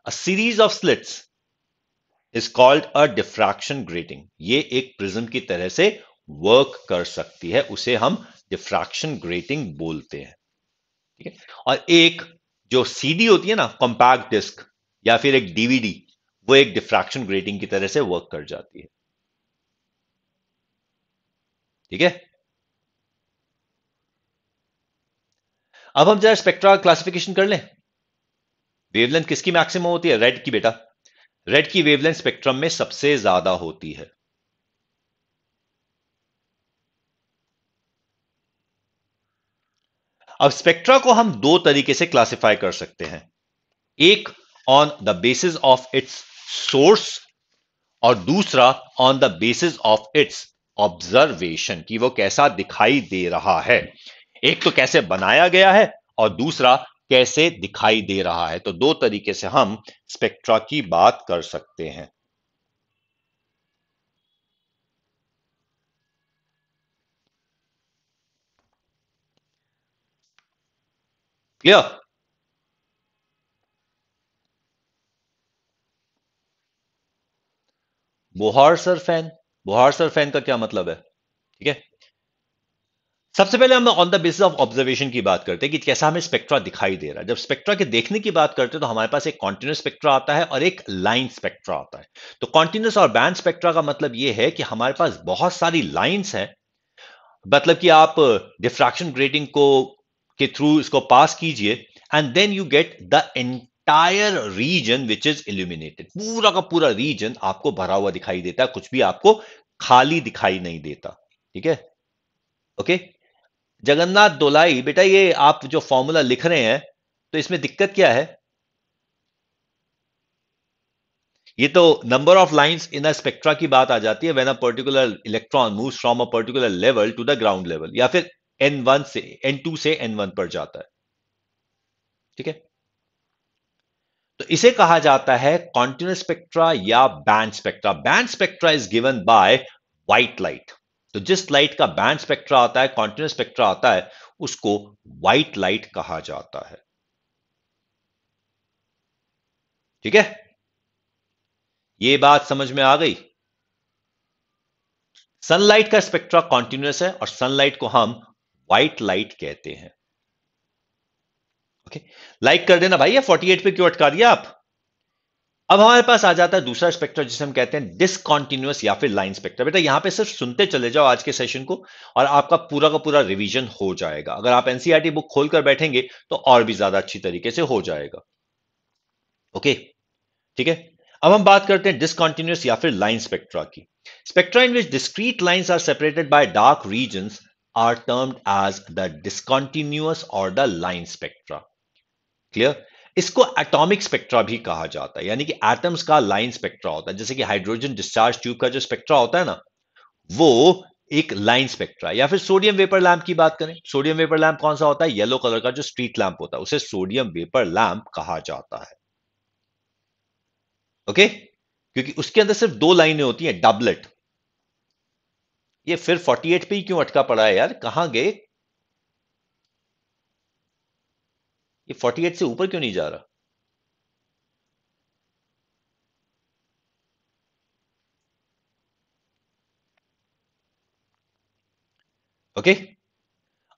a series of slits is called a diffraction grating ये एक प्रिज्म की तरह से वर्क कर सकती है उसे हम डिफ्रैक्शन ग्रेटिंग बोलते हैं ठीक है और एक जो सीडी होती है ना कॉम्पैक्ट डिस्क या फिर एक डीवीडी वो एक डिफ्रैक्शन ग्रेटिंग की तरह से वर्क कर जाती है ठीक है अब हम जरा स्पेक्ट्रा क्लासिफिकेशन कर लें वेवलेंथ किसकी मैक्सिमम होती है रेड की बेटा रेड की वेवलेंथ स्पेक्ट्रम में सबसे ज्यादा होती है अब स्पेक्ट्रा को हम दो तरीके से क्लासिफाई कर सकते हैं एक on the basis of its source और दूसरा on the basis of its observation कि वो कैसा दिखाई दे रहा है एक तो कैसे बनाया गया है और दूसरा कैसे दिखाई दे रहा है तो दो तरीके से हम स्पेक्ट्रा की बात कर सकते हैं क्लियर बोहार सर फैन बोहार सर फैन का क्या मतलब है ठीक है सबसे पहले हम on the basis of observation की बात करते हैं कि कैसा हमें स्पेक्ट्रा दिखाई दे रहा है जब स्पेक्ट्रा के देखने की बात करते हैं तो हमारे पास एक कॉन्टिन्यूस स्पेक्ट्रा आता है और एक लाइन स्पेक्ट्रा आता है तो कॉन्टिन्यूस और बैंड स्पेक्ट्रा का मतलब यह है कि हमारे पास बहुत सारी लाइन्स हैं मतलब कि आप डिफ्रैक्शन ग्रेटिंग को के थ्रू इसको पास कीजिए and then you get the entire region which is illuminated पूरा का पूरा रीजन आपको भरा हुआ दिखाई देता है कुछ भी आपको खाली दिखाई नहीं देता ठीक है ओके okay? जगन्नाथ दोलाई बेटा ये आप जो फॉर्मूला लिख रहे हैं तो इसमें दिक्कत क्या है ये तो number of lines in a spectra की बात आ जाती है when a particular electron moves from a particular level to the ground level या फिर एन वन से एन टू से एन वन पर जाता है ठीक है तो इसे कहा जाता है कॉन्टिन्यूस स्पेक्ट्रा या band spectra band spectra is given by white light तो जिस लाइट का बैंड स्पेक्ट्रा आता है कॉन्टिन्यूस स्पेक्ट्रा आता है उसको व्हाइट लाइट कहा जाता है ठीक है ये बात समझ में आ गई सनलाइट का स्पेक्ट्रा कॉन्टिन्यूस है और सनलाइट को हम व्हाइट लाइट कहते हैं ओके लाइक कर देना भाई ये 48 पे क्यों अटका दिया आप अब हमारे पास आ जाता है दूसरा स्पेक्ट्रा जिसे हम कहते हैं डिसकॉन्टिन्यूस या फिर लाइन स्पेक्ट्रा बेटा यहां पे सिर्फ सुनते चले जाओ आज के सेशन को और आपका पूरा का पूरा रिवीजन हो जाएगा अगर आप एनसीईआरटी बुक e खोलकर बैठेंगे तो और भी ज्यादा अच्छी तरीके से हो जाएगा ओके ठीक है अब हम बात करते हैं डिसकॉन्टिन्यूस या फिर लाइन स्पेक्ट्रा की spectra in which discrete lines are separated by dark region are termed as the discontinuous और द लाइन स्पेक्ट्रा क्लियर इसको एटॉमिक स्पेक्ट्रा भी कहा जाता है यानी कि एटम्स का लाइन स्पेक्ट्रा होता है जैसे कि हाइड्रोजन डिस्चार्ज ट्यूब का जो स्पेक्ट्रा होता है ना वो एक लाइन स्पेक्ट्रा या फिर सोडियम वेपर लैंप की बात करें सोडियम वेपर लैंप कौन सा होता है येलो कलर का जो स्ट्रीट लैंप होता है उसे सोडियम वेपर लैंप कहा जाता है ओके क्योंकि उसके अंदर सिर्फ दो लाइनें होती हैं डबलेट ये फिर 48 पे ही क्यों अटका पड़ा है यार कहां गए ये 48 से ऊपर क्यों नहीं जा रहा ओके okay?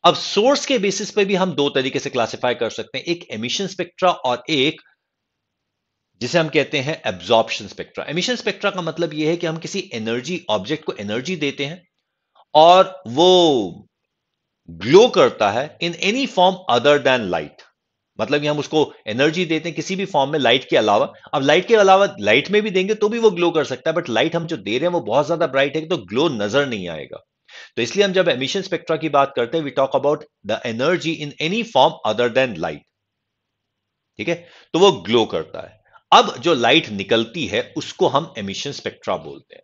अब सोर्स के बेसिस पे भी हम दो तरीके से क्लासिफाई कर सकते हैं एक एमिशन स्पेक्ट्रा और एक जिसे हम कहते हैं एब्जॉर्प्शन स्पेक्ट्रा एमिशन स्पेक्ट्रा का मतलब यह है कि हम किसी एनर्जी ऑब्जेक्ट को एनर्जी देते हैं और वो ग्लो करता है in any form other than light मतलब कि हम उसको एनर्जी देते हैं किसी भी फॉर्म में लाइट के अलावा अब लाइट के अलावा लाइट में भी देंगे तो भी वो ग्लो कर सकता है बट लाइट हम जो दे रहे हैं वो बहुत ज्यादा ब्राइट है तो ग्लो नजर नहीं आएगा तो इसलिए हम जब एमिशन स्पेक्ट्रा की बात करते हैं we talk about the energy in any form other than light ठीक है तो वो ग्लो करता है अब जो लाइट निकलती है उसको हम एमिशन स्पेक्ट्रा बोलते हैं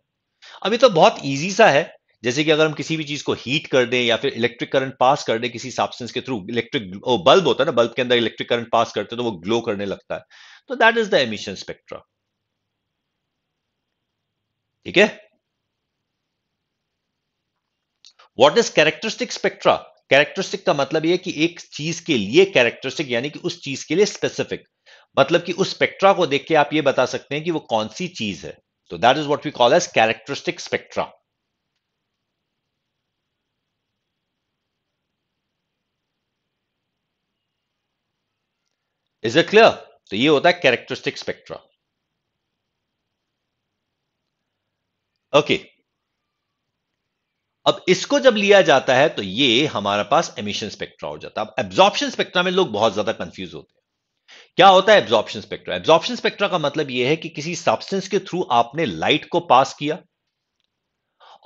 अभी तो बहुत ईजी सा है जैसे कि अगर हम किसी भी चीज को हीट कर दें या फिर इलेक्ट्रिक करंट पास कर दें किसी सब्सटेंस के थ्रू इलेक्ट्रिक बल्ब होता है ना बल्ब के अंदर इलेक्ट्रिक करंट पास करते हैं तो वो ग्लो करने लगता है तो that is the emission spectra ठीक है what is characteristic spectra characteristic का मतलब यह कि एक चीज के लिए कैरेक्टरिस्टिक यानी कि उस चीज के लिए स्पेसिफिक मतलब कि उस स्पेक्ट्रा को देख के आप ये बता सकते हैं कि वो कौन सी चीज है तो that is what we call as characteristic spectra is it clear तो ये होता है कैरेक्टरिस्टिक स्पेक्ट्रा ओके अब इसको जब लिया जाता है तो ये हमारे पास एमिशन स्पेक्ट्रा हो जाता है अब एब्जॉर्प्शन स्पेक्ट्रा में लोग बहुत ज्यादा कंफ्यूज होते हैं क्या होता है एब्जॉर्प्शन स्पेक्ट्रा एब्जॉर्प्शन स्पेक्ट्रा का मतलब यह है कि किसी सब्सटेंस के थ्रू आपने लाइट को पास किया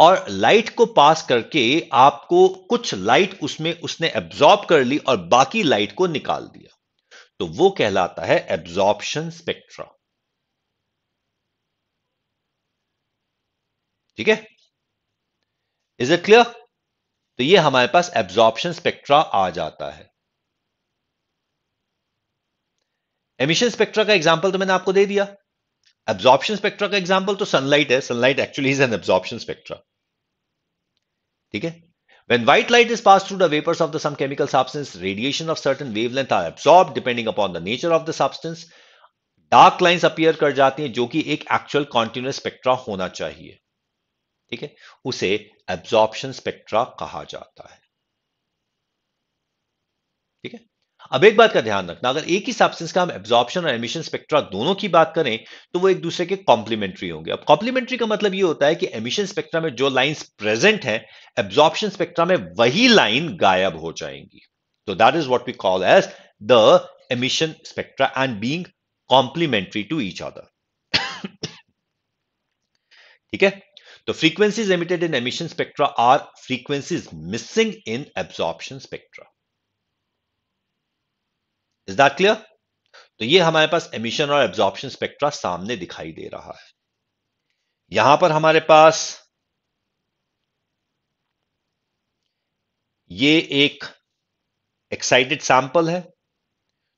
और लाइट को पास करके आपको कुछ लाइट उसमें उसने एब्जॉर्ब कर ली और बाकी लाइट को निकाल दिया तो वो कहलाता है एब्जॉर्प्शन स्पेक्ट्रा ठीक है इज इट क्लियर तो ये हमारे पास एब्जॉर्प्शन स्पेक्ट्रा आ जाता है एमिशन स्पेक्ट्रा का एग्जाम्पल तो मैंने आपको दे दिया एब्जॉर्प्शन स्पेक्ट्रा का एग्जाम्पल तो सनलाइट है sunlight actually is an absorption spectra ठीक है When white light is passed through the vapors of the some chemical substance, radiation of certain wavelength are absorbed depending upon the nature of the substance. Dark lines appear कर जाती हैं जो कि एक actual continuous spectra होना चाहिए ठीक है उसे एब्जॉर्प्शन स्पेक्ट्रा कहा जाता है ठीक है अब एक बात का ध्यान रखना अगर एक ही सब्सटेंस का हम एब्जॉर्प्शन और एमिशन स्पेक्ट्रा दोनों की बात करें तो वो एक दूसरे के कॉम्प्लीमेंट्री होंगे अब कॉम्प्लीमेंट्री का मतलब ये होता है कि एमिशन स्पेक्ट्रा में जो लाइन प्रेजेंट है एब्जॉर्प्शन स्पेक्ट्रा में वही लाइन गायब हो जाएंगी तो that is what we call as the emission spectra and being complementary to each other ठीक है तो frequencies emitted in emission spectra are frequencies missing in absorption spectra is that clear तो ये हमारे पास एमिशन और एब्जॉर्प्शन स्पेक्ट्रा सामने दिखाई दे रहा है यहां पर हमारे पास ये एक एक्साइटेड सैंपल है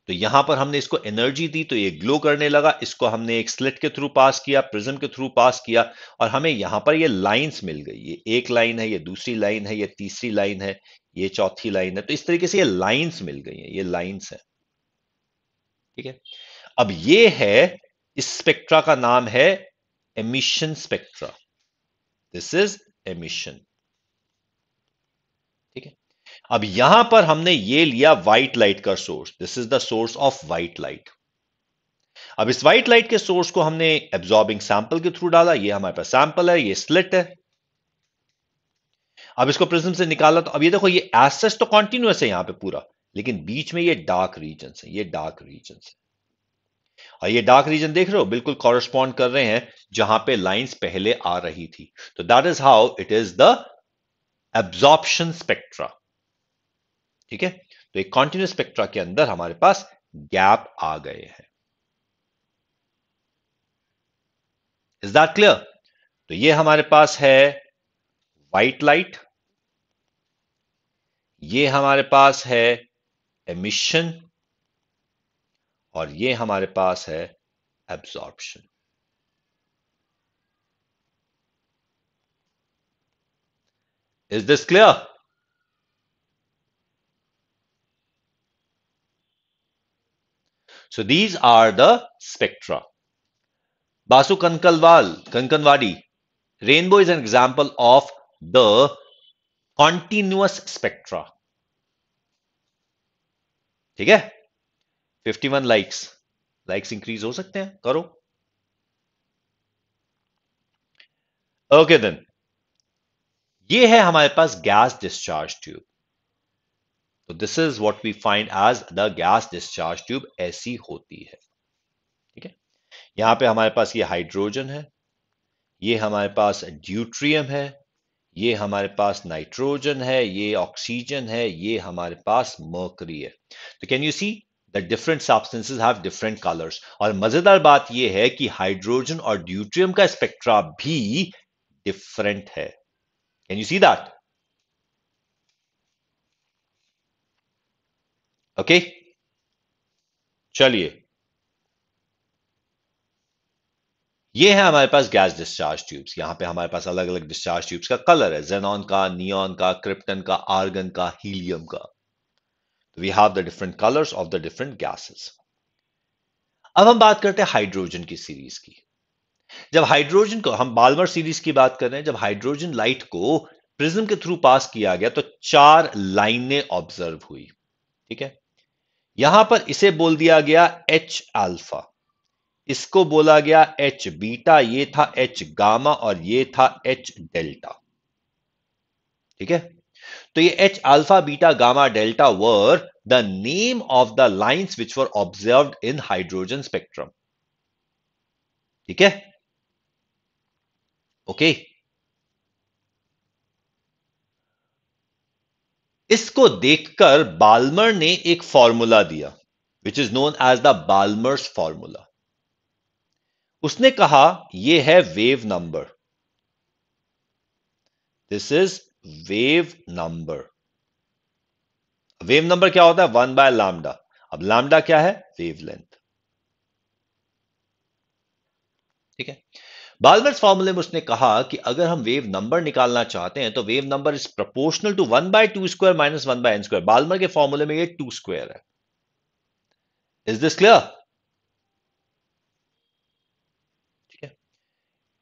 तो यहां पर हमने इसको एनर्जी दी तो ये ग्लो करने लगा इसको हमने एक स्लिट के थ्रू पास किया प्रिज्म के थ्रू पास किया और हमें यहां पर ये लाइंस मिल गई ये एक लाइन है ये दूसरी लाइन है ये तीसरी लाइन है ये चौथी लाइन है तो इस तरीके से ये लाइंस मिल गई हैं ये लाइंस हैं ठीक है अब ये है इस स्पेक्ट्रा का नाम है emission spectra this is emission ठीक है अब यहां पर हमने ये लिया व्हाइट लाइट का source this is the source of white light अब इस व्हाइट लाइट के सोर्स को हमने एब्जॉर्बिंग सैंपल के थ्रू डाला ये हमारे पास सैंपल है ये स्लिट है अब इसको प्रिज्म से निकाला तो अब ये देखो ये एसेस तो कॉन्टिन्यूस है यहां पे पूरा लेकिन बीच में ये डार्क रीजन है ये डार्क रीजन है और ये डार्क रीजन देख रहे हो बिल्कुल कॉरेस्पॉन्ड कर रहे हैं जहां पे लाइंस पहले आ रही थी तो that is how it is the absorption spectra ठीक है तो एक कॉन्टिन्यूस स्पेक्ट्रा के अंदर हमारे पास गैप आ गए हैं इज दैट क्लियर तो ये हमारे पास है व्हाइट लाइट ये हमारे पास है एमिशन और ये हमारे पास है absorption is this clear so these are the spectra Basu कंकलवाल कंकनवाड़ी rainbow is an example of the continuous spectra ठीक है 51 लाइक्स लाइक्स इंक्रीज हो सकते हैं करो ओके देन ये है हमारे पास गैस डिस्चार्ज ट्यूब तो this is what we find as the gas discharge tube ऐसी होती है ठीक है यहां पे हमारे पास ये हाइड्रोजन है ये हमारे पास ड्यूट्रियम है ये हमारे पास नाइट्रोजन है ये ऑक्सीजन है ये हमारे पास मर्करी है तो can you see the different substances have different colours और मजेदार बात यह है कि हाइड्रोजन और ड्यूट्रियम का स्पेक्ट्रा भी डिफरेंट है can you see that okay चलिए ये है हमारे पास गैस डिस्चार्ज ट्यूब्स यहां पे हमारे पास अलग अलग डिस्चार्ज ट्यूब्स का कलर है जेनॉन का नियॉन का क्रिप्टन का आर्गन का हीलियम का we have the different colours of the different gases अब हम बात करते हैं हाइड्रोजन की सीरीज की जब हाइड्रोजन को हम बालमर सीरीज की बात कर रहे हैं जब हाइड्रोजन लाइट को प्रिज्म के थ्रू पास किया गया तो चार लाइनें ऑब्जर्व हुई ठीक है यहां पर इसे बोल दिया गया एच अल्फा इसको बोला गया एच बीटा ये था एच गामा और ये था एच डेल्टा ठीक है तो ये H alpha beta gamma delta were the name of the lines which were observe in hydrogen spectrum ठीक है ओके इसको देखकर बाल्मर ने एक फॉर्मूला दिया which is known as the Balmer's formula उसने कहा यह है wave number this is wave number wave number क्या होता है वन बाय लामडा अब लामडा क्या है वेवलेंथ ठीक है बालबर्स फॉर्मूले में उसने कहा कि अगर हम वेव नंबर निकालना चाहते हैं तो wave number is proportional to one by two square minus one by N square Balmer के फॉर्मूले में ये टू स्क्वायर है is this clear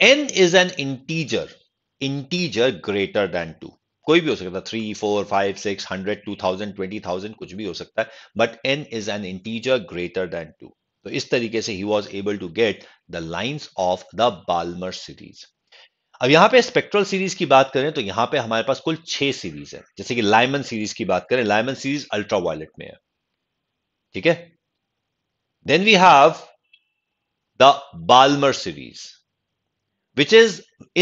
n is an integer integer greater than two कोई भी हो सकता है three four five six hundred two thousand twenty thousand कुछ भी हो सकता है but n is an integer greater than two तो इस तरीके से ही was able to get the lines of the Balmer series अब यहां पे स्पेक्ट्रल सीरीज की बात करें तो यहां पे हमारे पास कुल छह सीरीज है जैसे कि लाइमन सीरीज की बात करें लाइमन सीरीज अल्ट्रा में है ठीक है then we have the Balmer series which is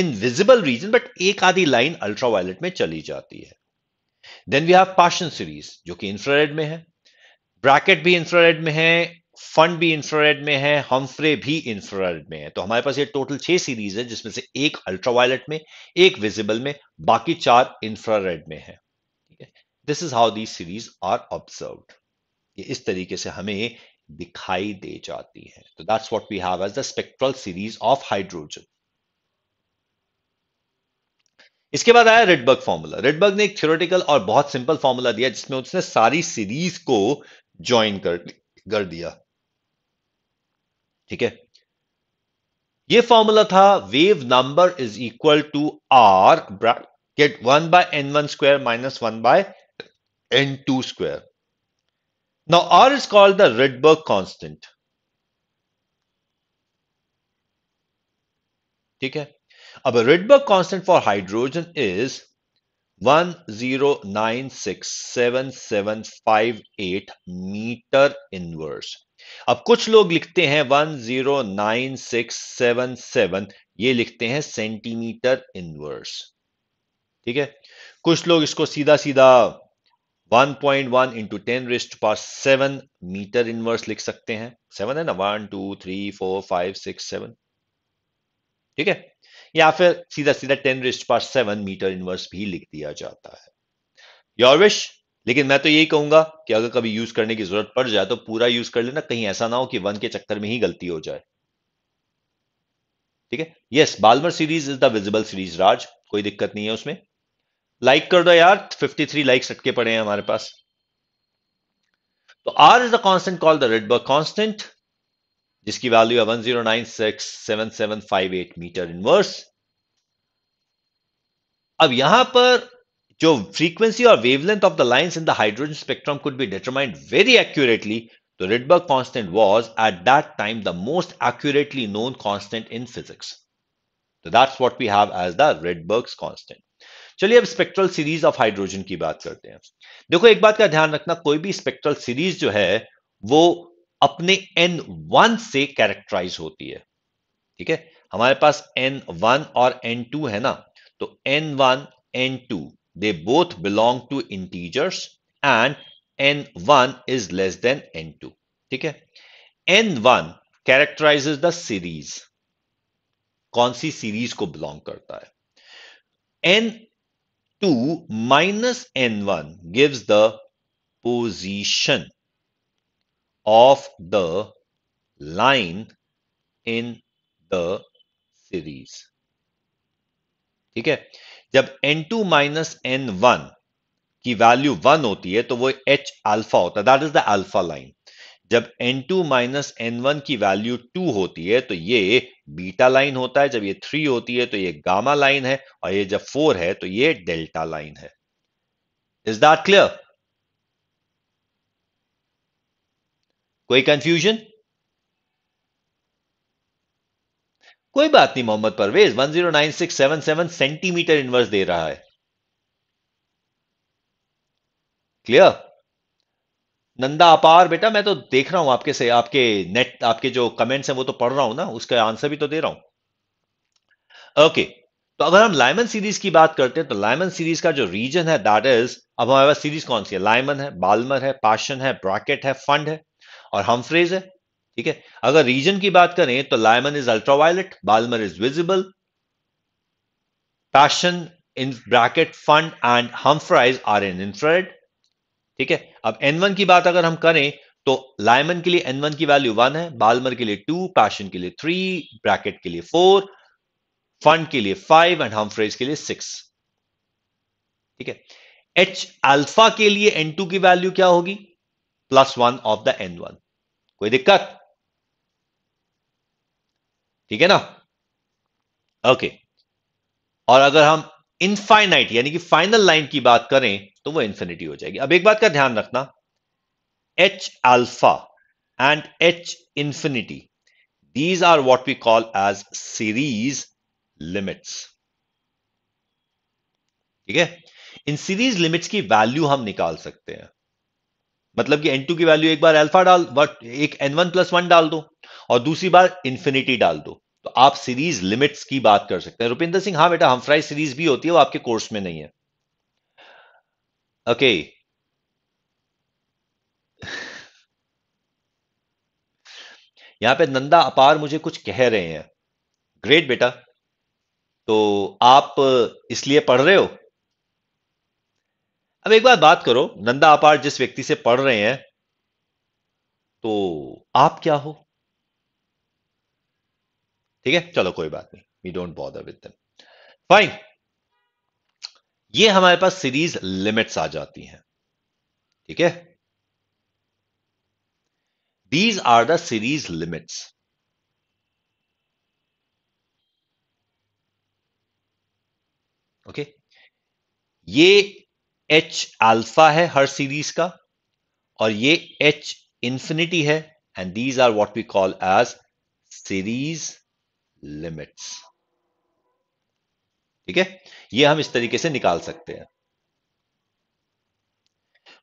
in visible region but एक आधी लाइन अल्ट्रावायलेट में चली जाती है then we have Paschen series जो कि इंफ्रारेड में है ब्रैकेट भी इंफ्रारेड में है फंड भी इंफ्रारेड में है हमफ्रे भी इंफ्रारेड में है तो हमारे पास ये टोटल छह सीरीज है जिसमें से एक अल्ट्रावायलेट में एक विजिबल में बाकी चार इंफ्रारेड में है this is how the series are observe ये इस तरीके से हमें दिखाई दे जाती है तो that's what we have as the spectral series of hydrogen इसके बाद आया रेडबर्ग फॉर्मूला रेडबर्ग ने एक थ्योरेटिकल और बहुत सिंपल फॉर्मूला दिया जिसमें उसने सारी सीरीज को ज्वाइन कर, कर दिया ठीक है ये फॉर्मूला था wave number is equal to R bracket one by n one square minus one by n two square now R is called the Rydberg constant ठीक है अब Rydberg constant for hydrogen is 10967758 metre inverse अब कुछ लोग लिखते हैं 109677 ये लिखते हैं सेंटीमीटर इनवर्स ठीक है कुछ लोग इसको सीधा सीधा 1.1 point one into ten raised pass seven metre inverse लिख सकते हैं सेवन है ना one two three four five six seven ठीक है या फिर सीधा सीधा ten raised power seven metre inverse भी लिख दिया जाता है योर विश लेकिन मैं तो यही कहूंगा कि अगर कभी यूज करने की जरूरत पड़ जाए तो पूरा यूज कर लेना कहीं ऐसा ना हो कि वन के चक्कर में ही गलती हो जाए ठीक है yes Balmer series is the visible series Raj कोई दिक्कत नहीं है उसमें लाइक like कर दो यार 53 लाइक अटके पड़े हैं हमारे पास तो R is the constant call the Rydberg constant जिसकी वैल्यू है one zero nine six seven seven five eight metre inverse अब यहां पर जो फ्रीक्वेंसी और wavelength of the lines in the hydrogen spectrum could be determined very accurately तो Rydberg constant was at that time the most accurately known constant in physics तो that's what we have as the Rydberg constant. चलिए अब spectral series of hydrogen की बात करते हैं देखो एक बात का ध्यान रखना कोई भी स्पेक्ट्रल सीरीज जो है वो अपने एन वन से कैरेक्टराइज होती है ठीक है हमारे पास एन वन और एन टू है ना तो n one n two they both belong to integers and n one is less than n two ठीक है n one characterise the series कौन सी सीरीज को बिलोंग करता है n two minus n one gives the position of the line in the series ठीक है जब n2 two minus n one की वैल्यू वन होती है तो वो h अल्फा होता है that is the alpha line जब n2 two minus n one की वैल्यू 2 होती है तो ये बीटा लाइन होता है जब ये 3 होती है तो ये गामा लाइन है और ये जब 4 है तो ये डेल्टा लाइन है इज दैट क्लियर कोई कंफ्यूजन कोई बात नहीं मोहम्मद परवेज 109677 सेंटीमीटर इनवर्स दे रहा है क्लियर नंदा अपार बेटा मैं तो देख रहा हूं आपके से आपके नेट आपके जो कमेंट्स हैं वो तो पढ़ रहा हूं ना उसका आंसर भी तो दे रहा हूं ओके okay, तो अगर हम लाइमन सीरीज की बात करते हैं तो लाइमन सीरीज का जो रीजन है दैट इज अब हमारे पास सीरीज कौन सी है लाइमन है बालमर है पाशन है ब्रॉकेट है फंड है और हमफ्रेज है ठीक है अगर रीजन की बात करें तो Lyman is ultraviolet Balmer is visible Paschen in Brackett Pfund and Humphreys are in infrared ठीक है अब वन की बात अगर हम करें तो लायमन के लिए वन की वैल्यू वन है बालमर के लिए टू पैशन के लिए थ्री ब्रैकेट के लिए फोर फंड के लिए फाइव एंड हमफ्रेज के लिए सिक्स ठीक है एच अल्फा के लिए एन टू की वैल्यू क्या होगी plus one of the N one कोई दिक्कत ठीक है ना ओके और अगर हम इनफाइनाइट यानी कि फाइनल लाइन की बात करें तो वो इंफिनिटी हो जाएगी अब एक बात का ध्यान रखना H alpha and H infinity these are what we call as series limits ठीक है इन सीरीज लिमिट्स की वैल्यू हम निकाल सकते हैं मतलब कि n2 की वैल्यू एक बार अल्फा डाल एक n1 प्लस वन डाल दो और दूसरी बार इंफिनिटी डाल दो तो आप सीरीज लिमिट्स की बात कर सकते हैं रुपिंदर सिंह हाँ बेटा हमफ्राई सीरीज भी होती है वो आपके कोर्स में नहीं है ओके यहां पे नंदा अपार मुझे कुछ कह रहे हैं ग्रेट बेटा तो आप इसलिए पढ़ रहे हो अब एक बार बात करो नंदा अपार जिस व्यक्ति से पढ़ रहे हैं तो आप क्या हो ठीक है चलो कोई बात नहीं we don't bother with fine ये हमारे पास सीरीज लिमिट्स आ जाती हैं ठीक है these are the series limits okay ये एच अल्फा है हर सीरीज का और ये एच इंफिनिटी है and these are what we call as series limits ठीक है ये हम इस तरीके से निकाल सकते हैं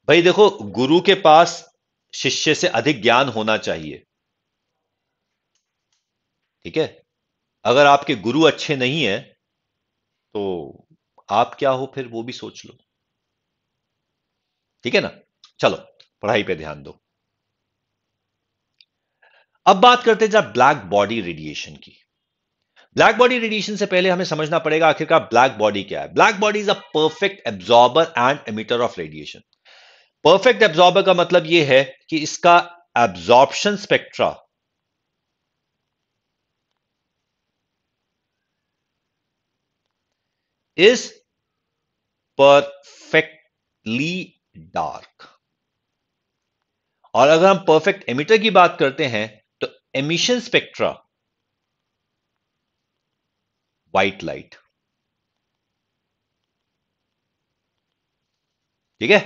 भाई देखो गुरु के पास शिष्य से अधिक ज्ञान होना चाहिए ठीक है अगर आपके गुरु अच्छे नहीं है तो आप क्या हो फिर वो भी सोच लो ठीक है ना चलो पढ़ाई पे ध्यान दो अब बात करते हैं जब ब्लैक बॉडी रेडिएशन की ब्लैक बॉडी रेडिएशन से पहले हमें समझना पड़ेगा आखिरकार ब्लैक बॉडी क्या है black body is a perfect absorber and emitter of radiation perfect absorber का मतलब यह है कि इसका absorption spectra is perfectly dark और अगर हम परफेक्ट एमिटर की बात करते हैं तो एमिशन स्पेक्ट्रा व्हाइट लाइट ठीक है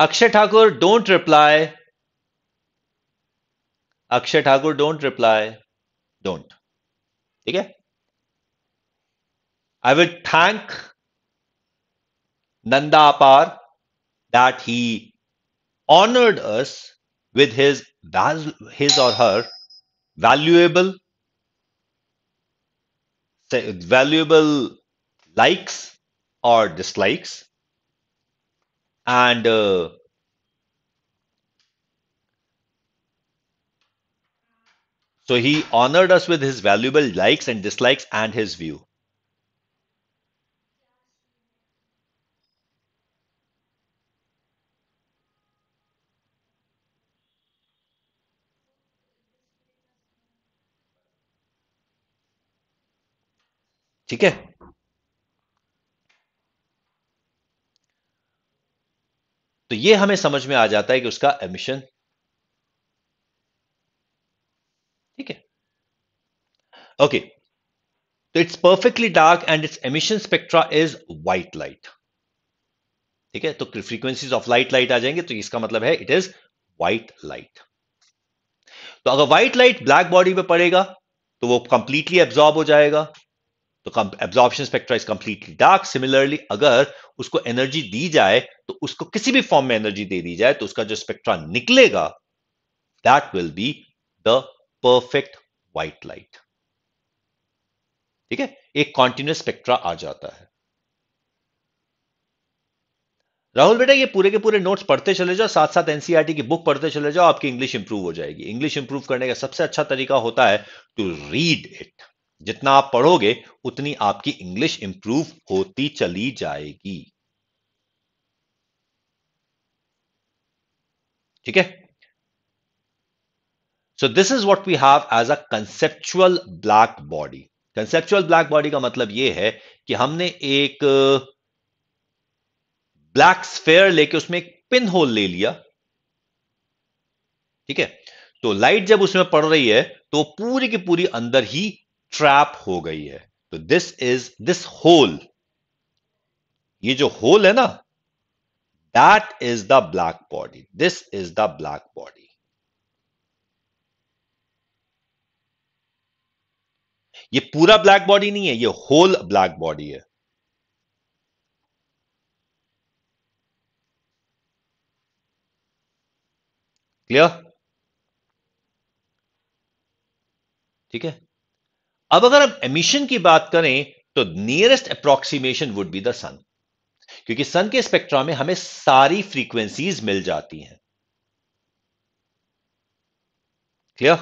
Akshay Thakur don't reply Akshay Thakur don't reply don't ठीक है I will thank Nanda apar that he honored us with his his or her valuable valuable likes or dislikes and uh, so he honored us with his valuable likes and dislikes and his view ठीक है तो ये हमें समझ में आ जाता है कि उसका एमिशन ठीक है ओके तो it's perfectly dark and its emission spectra is white light ठीक है तो फ्रीक्वेंसीज ऑफ लाइट लाइट आ जाएंगे तो इसका मतलब है इट इज व्हाइट लाइट तो अगर व्हाइट लाइट ब्लैक बॉडी पे पड़ेगा तो वो कंप्लीटली एब्जॉर्ब हो जाएगा तो absorption spectra is completely dark similarly अगर उसको एनर्जी दी जाए तो उसको किसी भी फॉर्म में एनर्जी दे दी जाए तो उसका जो स्पेक्ट्रा निकलेगा that will be the perfect white light ठीक है एक कॉन्टिन्यूस स्पेक्ट्रा आ जाता है राहुल बेटा ये पूरे के पूरे नोट्स पढ़ते चले जाओ साथ साथ एनसीईआरटी की बुक पढ़ते चले जाओ आपकी इंग्लिश इंप्रूव हो जाएगी इंग्लिश इंप्रूव करने का सबसे अच्छा तरीका होता है टू रीड इट जितना आप पढ़ोगे उतनी आपकी इंग्लिश इंप्रूव होती चली जाएगी ठीक है so this is what we have as a conceptual black body conceptual black body का मतलब यह है कि हमने एक ब्लैक स्फेयर लेके उसमें एक पिन होल ले लिया ठीक है तो लाइट जब उसमें पड़ रही है तो पूरी की पूरी अंदर ही ट्रैप हो गई है तो दिस इज दिस होल ये जो होल है ना that is the black body this is the black body ये पूरा ब्लैक बॉडी नहीं है ये होल ब्लैक बॉडी है क्लियर ठीक है अब अगर हम एमिशन की बात करें तो nearest approximation would be the sun क्योंकि सन के स्पेक्ट्रा में हमें सारी फ्रीक्वेंसीज मिल जाती हैं clear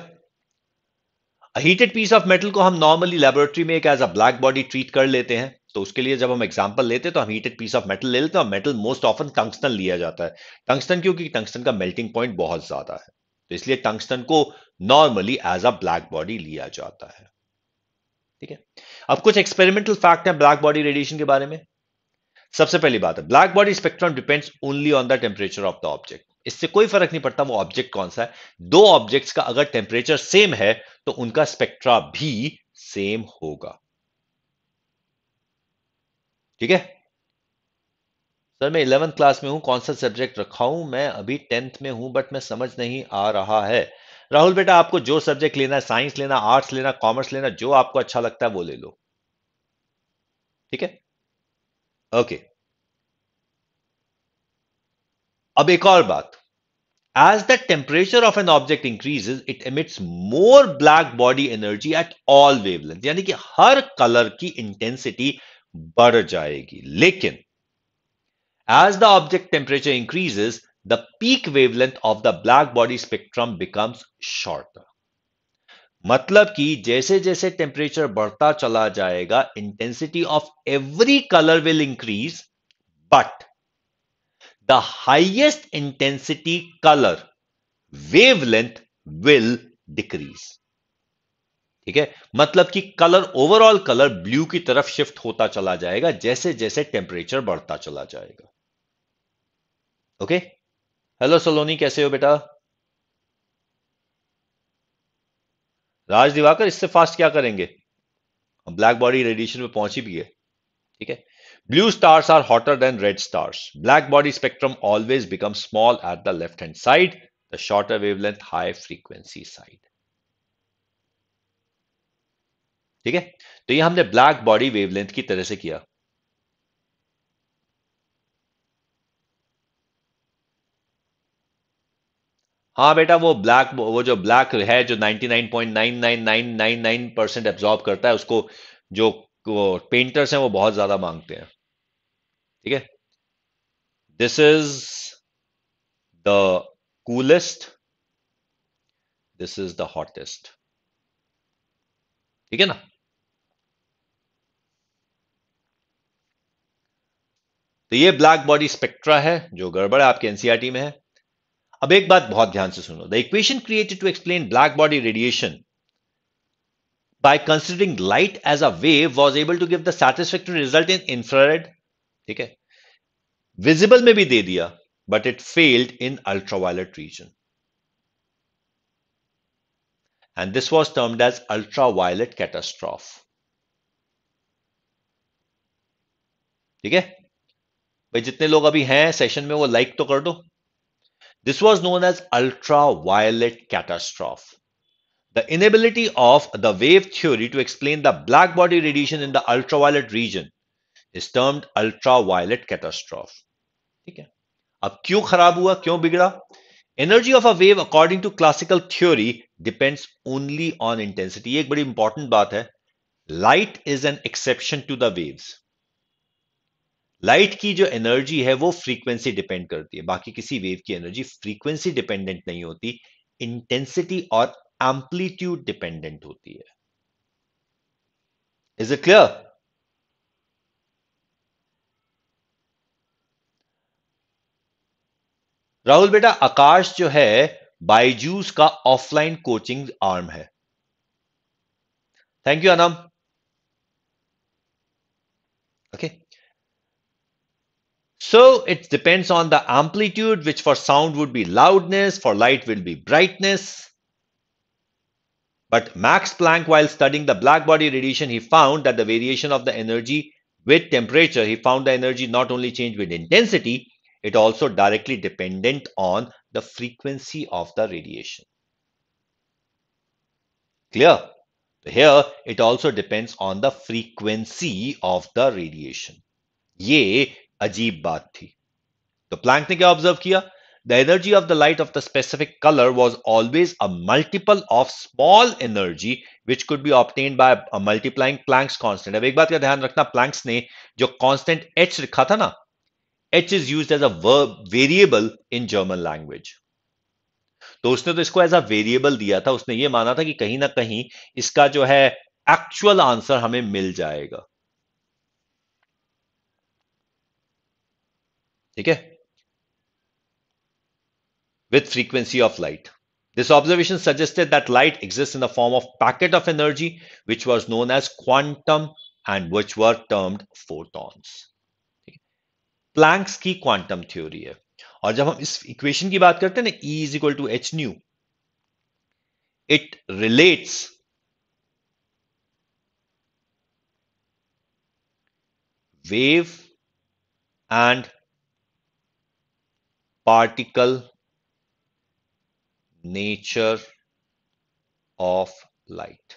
heated piece of metal को हम नॉर्मली लेबोरेटरी में एक as a black body treat कर लेते हैं तो उसके लिए जब हम एग्जांपल लेते हैं तो हम हीटेड पीस ऑफ मेटल ले लेते हैं और मेटल मोस्ट ऑफन टंगस्टन लिया जाता है टंगस्टन क्योंकि टंगस्टन का मेल्टिंग पॉइंट बहुत ज्यादा है तो इसलिए टंगस्टन को normally as a black body लिया जाता है ठीक है अब कुछ एक्सपेरिमेंटल फैक्ट है ब्लैक बॉडी रेडिएशन के बारे में सबसे पहली बात है black body spectrum depends only on the temperature of the object इससे कोई फर्क नहीं पड़ता वो ऑब्जेक्ट कौन सा है दो ऑब्जेक्ट्स का अगर टेम्परेचर सेम है तो उनका स्पेक्ट्रा भी सेम होगा ठीक है सर मैं इलेवेंथ क्लास में हूं कौन सा सब्जेक्ट रखा हूं मैं अभी टेंथ में हूं बट मैं समझ नहीं आ रहा है राहुल बेटा आपको जो सब्जेक्ट लेना है साइंस लेना आर्ट्स लेना कॉमर्स लेना जो आपको अच्छा लगता है वो ले लो ठीक है ओके अब एक और बात as the temperature of an object increase it emits more black body energy at all wavelength यानी कि हर कलर की इंटेंसिटी बढ़ जाएगी लेकिन as the object temperature increases the peak wavelength of the black body spectrum becomes shorter. मतलब कि जैसे जैसे टेम्परेचर बढ़ता चला जाएगा intensity of every colour will increase but the highest intensity colour wavelength will decrease ठीक है मतलब कि कलर ओवरऑल कलर ब्लू की तरफ शिफ्ट होता चला जाएगा जैसे जैसे टेम्परेचर बढ़ता चला जाएगा ओके okay? हेलो सलोनी कैसे हो बेटा राज दिवाकर इससे फास्ट क्या करेंगे ब्लैक बॉडी रेडिएशन में पहुंच ही भी है ठीक है blue stars are hotter than red stars black body spectrum always become small at the left hand side the shorter wavelength high frequency side ठीक है तो ये हमने ब्लैक बॉडी वेवलेंथ की तरह से किया हाँ बेटा वो ब्लैक वो जो ब्लैक है जो 99.99999 परसेंट एब्जॉर्ब करता है उसको जो पेंटर्स हैं वो बहुत ज्यादा मांगते हैं ठीक है this is the coolest this is the hottest ठीक है ना तो ये ब्लैक बॉडी स्पेक्ट्रा है जो गड़बड़ आपके एनसीआरटी e में है अब एक बात बहुत ध्यान से सुनो the equation created to explain black body radiation by considering light as a wave was able to give the satisfactory result in infrared ठीक है विजिबल में भी दे दिया but it failed in ultraviolet region and this was termed as ultraviolet catastrophe ठीक है भाई जितने लोग अभी हैं सेशन में वो लाइक तो कर दो This was known as ultraviolet catastrophe. The inability of the wave theory to explain the black body radiation in the ultraviolet region is termed ultraviolet catastrophe. ठीक है अब क्यों खराब हुआ क्यों बिगड़ा energy of a wave according to classical theory depends only on intensity एक बड़ी इंपॉर्टेंट बात है light is an exception to the waves light की जो एनर्जी है वो फ्रीक्वेंसी डिपेंड करती है बाकी किसी वेव की एनर्जी फ्रीक्वेंसी डिपेंडेंट नहीं होती इंटेंसिटी और एम्पलीट्यूड डिपेंडेंट होती है इज इट क्लियर राहुल बेटा आकाश जो है बायजूस का ऑफलाइन कोचिंग आर्म है thank you Anam okay okay. So it depends on the amplitude, which for sound would be loudness, for light will be brightness. But Max Planck, while studying the black body radiation, he found that the variation of the energy with temperature, he found the energy not only changed with intensity, it also directly dependent on the frequency of the radiation. Clear? Here, it also depends on the frequency of the radiation. ये अजीब बात थी तो Planck ने क्या observe किया the energy of the light of the specific colour was always a multiple of small energy which could be obtain by multiplying Planck's constant अब एक बात का ध्यान रखना प्लैंक्स ने जो कॉन्स्टेंट एच लिखा था ना H is use as a variable in German language तो उसने तो इसको एज अ वेरिएबल दिया था उसने ये माना था कि कहीं ना कहीं इसका जो है एक्चुअल आंसर हमें मिल जाएगा ठीक with frequency of light. This observation suggested that light exists in the form of packet of energy, which was known as quantum and which were termed photons. Planck's key quantum theory. है और जब हम इस equation की बात करते हैं ना E is equal to h nu. It relates wave and particle nature of light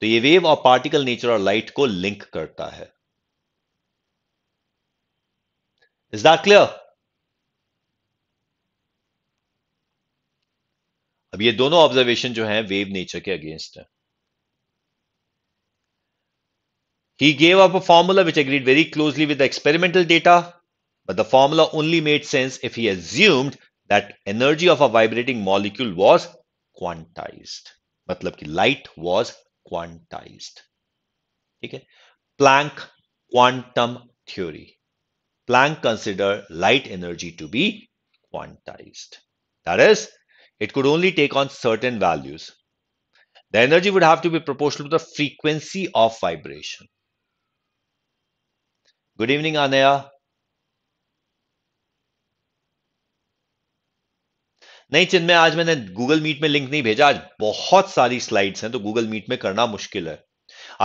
तो ये वेव और पार्टिकल नेचर और लाइट को लिंक करता है इज दैट क्लियर अब ये दोनों ऑब्जर्वेशन जो है वेव नेचर के अगेंस्ट है he gave up formula which agreed very closely with experimental data But the formula only made sense if he assumed that energy of a vibrating molecule was quantized. मतलब कि light was quantized. ठीक है Planck quantum theory. Planck considered light energy to be quantized. That is, it could only take on certain values. The energy would have to be proportional to the frequency of vibration. Good evening, Anaya. नहीं में आज मैंने Google meet में link नहीं भेजा आज बहुत सारी स्लाइड्स हैं तो गूगल मीट में करना मुश्किल है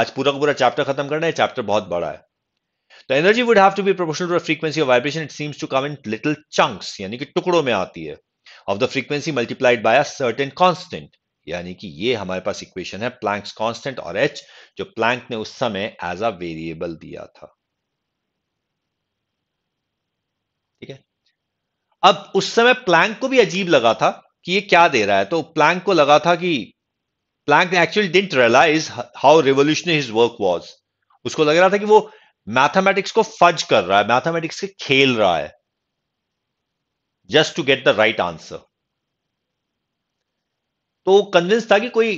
आज पूरा का पूरा चैप्टर खत्म करना है चैप्टर बहुत बड़ा है तो energy would have to be proportional to frequency of vibration it seems to come in little chunks यानी कि टुकड़ों में आती है of the frequency multiplied by a certain constant यानी कि ये हमारे पास इक्वेशन है प्लैंक्स कांस्टेंट और एच जो प्लैंक ने उस समय एज अ वेरिएबल दिया था ठीक है अब उस समय प्लैंक को भी अजीब लगा था कि ये क्या दे रहा है तो प्लैंक को लगा था कि Planck actually didn't realize how revolutionary his work was उसको लग रहा था कि वो मैथमेटिक्स को फज कर रहा है मैथमेटिक्स से खेल रहा है just to get the right answer तो कन्विंस था कि कोई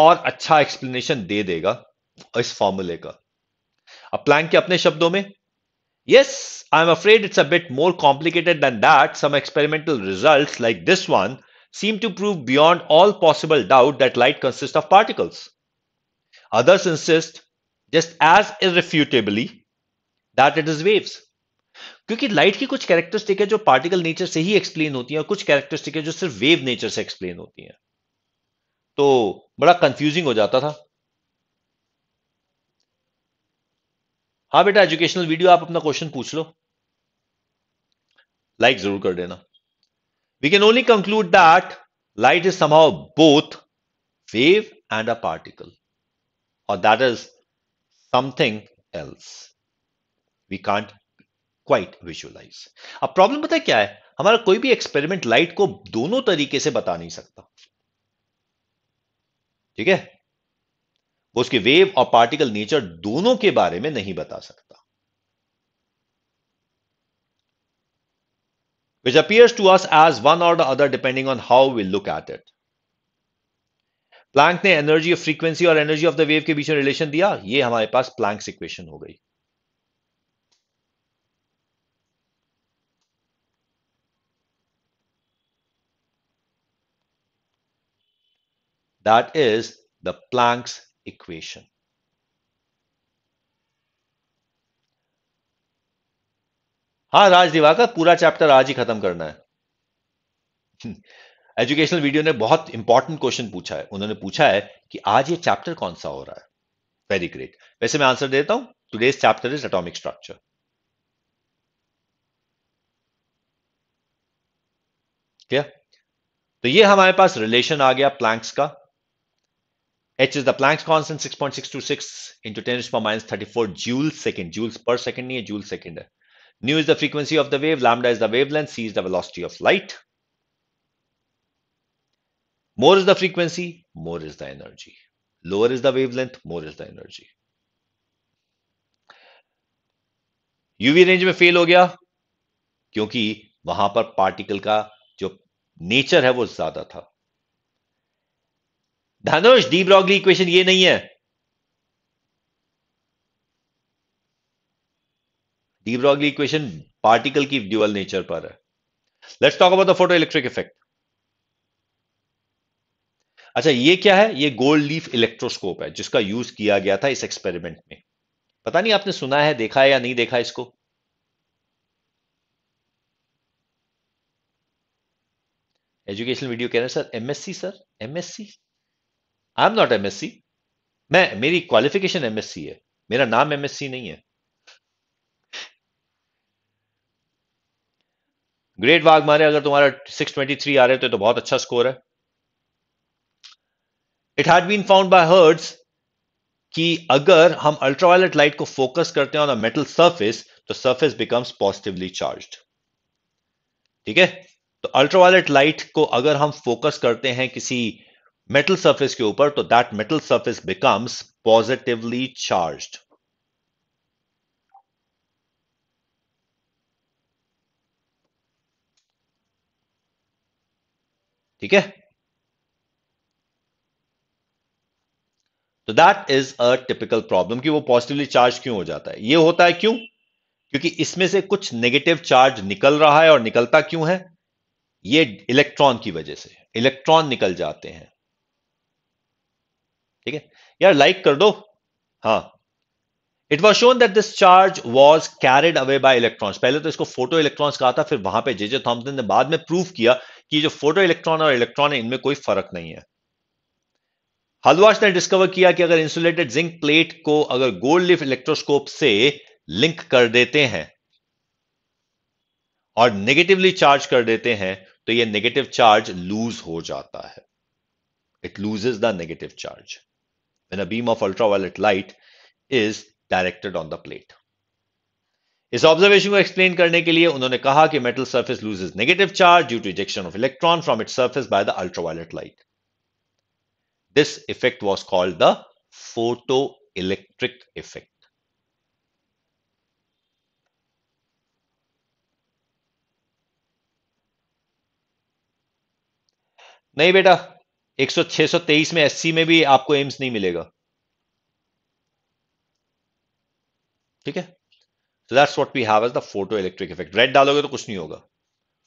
और अच्छा एक्सप्लेनेशन दे देगा इस फॉर्मूले का अब प्लैंक के अपने शब्दों में Yes, I'm afraid it's a bit more complicated than that. Some experimental results, like this one, seem to prove beyond all possible doubt that light consists of particles. Others insist, just as irrefutably, that it is waves. क्योंकि light की कुछ characteristic है जो particle nature से ही explain होती है और कुछ कैरेक्टरिस्टिक है जो सिर्फ वेव नेचर से एक्सप्लेन होती है तो बड़ा कंफ्यूजिंग हो जाता था हाँ बेटा एजुकेशनल वीडियो आप अपना क्वेश्चन पूछ लो लाइक जरूर कर देना we can only conclude that light is somehow both wave and a particle और that is something else we can't quite visualize अब प्रॉब्लम पता है क्या है हमारा कोई भी एक्सपेरिमेंट लाइट को दोनों तरीके से बता नहीं सकता ठीक है वो उसके वेव और पार्टिकल नेचर दोनों के बारे में नहीं बता सकता which appears to us as one और the other depending on how will look at it Planck ने एनर्जी ऑफ फ्रीक्वेंसी और एनर्जी ऑफ द वेव के बीच में रिलेशन दिया ये हमारे पास प्लैंक इक्वेशन हो गई that is the Planck's equation. हाँ राज दिवाकर का पूरा चैप्टर आज ही खत्म करना है एजुकेशनल वीडियो ने बहुत इंपॉर्टेंट क्वेश्चन पूछा है उन्होंने पूछा है कि आज ये चैप्टर कौन सा हो रहा है वेरी ग्रेट वैसे मैं आंसर देता हूं today's chapter is atomic structure क्या तो ये हमारे पास रिलेशन आ गया प्लैंक्स का H is the Planck's constant 6.626 into 10 to the power minus 34 joules second. Joules per second नहीं joule second Nu is the frequency of the wave. Lambda is the wavelength. C is the velocity of light. More is the frequency. More is the energy. Lower is the wavelength. More is the energy. UV range mein fail ho gaya, क्योंकि वहां पर particle का जो nature है वो ज्यादा था धनुष D Broglie equation ये नहीं है डी ब्रॉगली इक्वेशन पार्टिकल की ड्यूअल नेचर पर है let's talk about the photo electric effect अच्छा ये क्या है ये गोल्ड लीफ इलेक्ट्रोस्कोप है जिसका यूज किया गया था इस एक्सपेरिमेंट में पता नहीं आपने सुना है देखा है या नहीं देखा इसको एजुकेशनल वीडियो कह रहे हैं sir MSc sir MSc I am not MSc मैं मेरी क्वालिफिकेशन एमएससी है मेरा नाम एमएससी नहीं है ग्रेट वाघ मारे अगर तुम्हारा 623 आ रहे थे तो बहुत अच्छा स्कोर है it had been found by Hertz कि अगर हम अल्ट्रावायलेट लाइट को फोकस करते हैं ऑन अ मेटल सरफेस तो सरफेस बिकम्स पॉजिटिवली चार्ज्ड ठीक है तो अल्ट्रावायलेट लाइट को अगर हम फोकस करते हैं किसी मेटल सर्फेस के ऊपर तो that metal surface becomes positively charge ठीक है तो that is a typical problem कि वो पॉजिटिवली चार्ज क्यों हो जाता है ये होता है क्यों क्योंकि इसमें से कुछ नेगेटिव चार्ज निकल रहा है और निकलता क्यों है ये इलेक्ट्रॉन की वजह से इलेक्ट्रॉन निकल जाते हैं ठीक है यार लाइक कर दो हाँ it was shown that this charge was carried away by electrons पहले तो इसको फोटो इलेक्ट्रॉन्स कहा था फिर वहां पे जे थॉम्सन ने बाद में प्रूव किया कि जो फोटो इलेक्ट्रॉन और इलेक्ट्रॉन है इनमें कोई फर्क नहीं है हलवाश ने डिस्कवर किया कि अगर इंसुलेटेड जिंक प्लेट को अगर गोल्ड लिफ इलेक्ट्रोस्कोप से लिंक कर देते हैं और नेगेटिवली चार्ज कर देते हैं तो यह नेगेटिव चार्ज लूज हो जाता है it loses the negative charge when a beam of ultraviolet light is directed on the plate. इस ऑब्जर्वेशन को एक्सप्लेन करने के लिए उन्होंने कहा कि metal surface loses negative charge due to ejection of electron from its surface by the ultraviolet light this effect was called the photoelectric effect नहीं बेटा एक सौ सौ तेईस में एससी में भी आपको एम्स नहीं मिलेगा ठीक है that's what we have as the photo electric effect red डालोगे तो कुछ नहीं होगा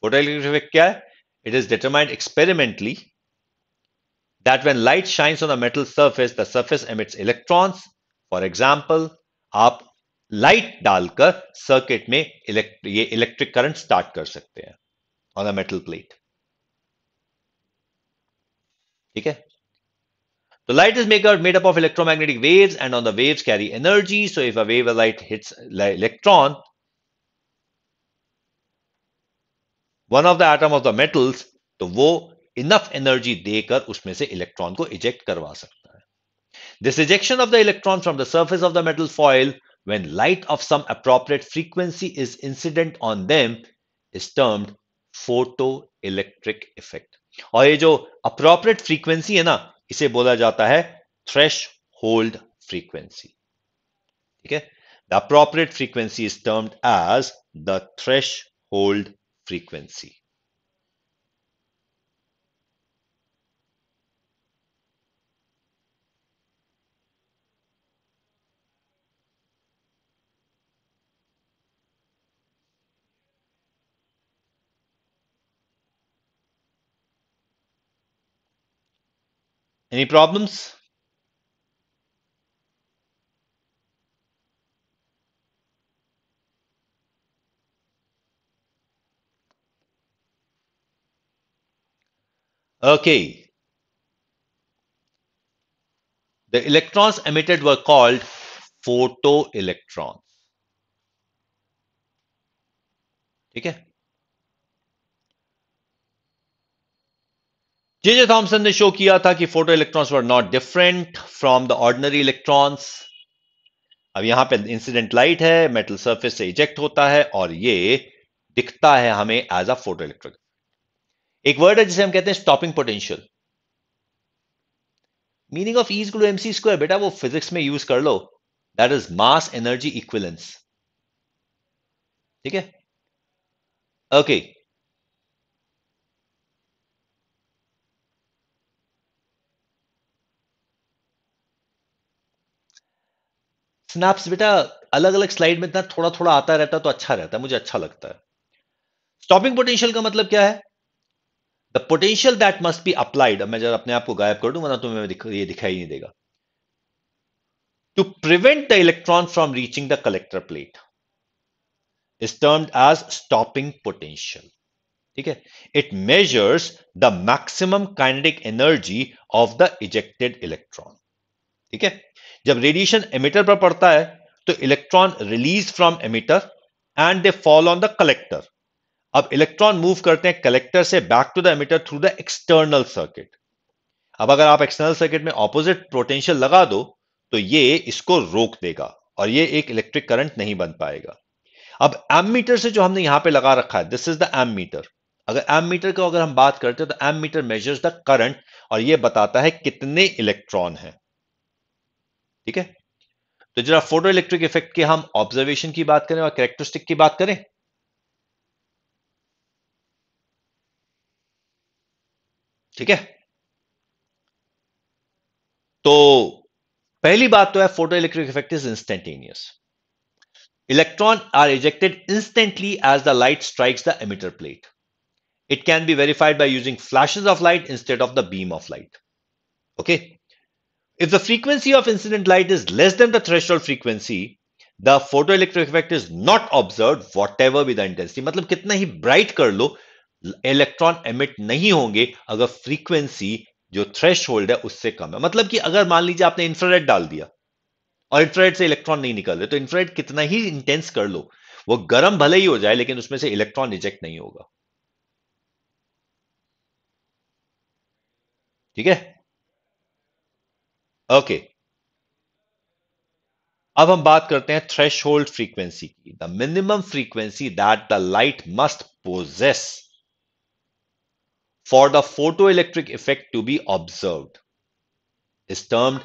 फोटो इलेक्ट्रिक इफेक्ट क्या है it is determined experimentally that when light shines on the metal surface the surface emits electrons for example आप light डालकर circuit में इलेक्ट, ये इलेक्ट्रिक करंट स्टार्ट कर सकते हैं ऑन अ मेटल प्लेट ठीक है The light is made up, made up of electromagnetic waves and on the waves carry energy. So if a wave of light hits electron, one of the atom of the metals, तो वो enough energy, देकर उसमें से electron को eject करवा सकता है The ejection of the electron from the surface of the metal foil when light of some appropriate frequency is incident on them is termed photoelectric effect और ये जो अप्रोप्रिएट फ्रीक्वेंसी है ना इसे बोला जाता है थ्रेश होल्ड फ्रीक्वेंसी ठीक है the appropriate frequency is termed as the threshold frequency Any problems? Okay. The electrons emitted were called photoelectrons. Okay. J Thomson ने शो किया था कि photo electrons were not different from the ordinary electrons अब यहां पे incident light है metal surface से eject होता है और ये दिखता है हमें एज अ फोटो इलेक्ट्रॉन एक वर्ड है जिसे हम कहते हैं stopping potential meaning of is M MC square बेटा वो फिजिक्स में यूज कर लो that is mass energy equivalence ठीक है ओके okay. स्नैप्स बेटा अलग अलग स्लाइड में इतना थोड़ा थोड़ा आता रहता तो अच्छा रहता है मुझे अच्छा लगता है स्टॉपिंग पोटेंशियल का मतलब क्या है the potential that must be applied मैं जब अपने आप को गायब कर दूं वरना तुम्हें दिख, ये दिखाई नहीं देगा to prevent the electron from reaching the collector plate is termed as stopping potential ठीक है it measures the maximum kinetic energy of the ejected electron ठीक है जब रेडिएशन एमिटर पर पड़ता है तो electron release from emitter and they fall on the collector अब इलेक्ट्रॉन मूव करते हैं कलेक्टर से back to the emitter through the external circuit अब अगर आप एक्सटर्नल सर्किट में ऑपोजिट पोटेंशियल लगा दो तो ये इसको रोक देगा और ये एक इलेक्ट्रिक करंट नहीं बन पाएगा अब एम मीटर से जो हमने यहां पे लगा रखा है this is the ammeter अगर एम मीटर को अगर हम बात करते हैं तो ammeter measures the current और ये बताता है कितने इलेक्ट्रॉन हैं ठीक है तो जरा फोटो इलेक्ट्रिक इफेक्ट के हम ऑब्जर्वेशन की बात करें और कैरेक्टरिस्टिक की बात करें ठीक है तो पहली बात तो है photo electric effect is instantaneous electron are ejected instantly as the light strikes the emitter plate can be verified by using flashes of light instead of the beam of light okay okay If the frequency of incident light is less than the threshold frequency, the photoelectric effect is not observe whatever with intensity मतलब कितना ही bright कर low electron emit नहीं होंगे अगर frequency जो thresh hold है उससे कम है मतलब कि अगर मान लीजिए आपने इंफ्रारेड डाल दिया और इंफ्रारेड से इलेक्ट्रॉन नहीं निकल रहे तो इंफ्रारेड कितना ही इंटेंस कर लो वो गर्म भले ही हो जाए लेकिन उसमें से इलेक्ट्रॉन रिजेक्ट नहीं होगा ठीक है ओके okay. अब हम बात करते हैं थ्रेश होल्ड फ्रीक्वेंसी की the minimum frequency that the light must possess for the photo electric effect to be observe is termed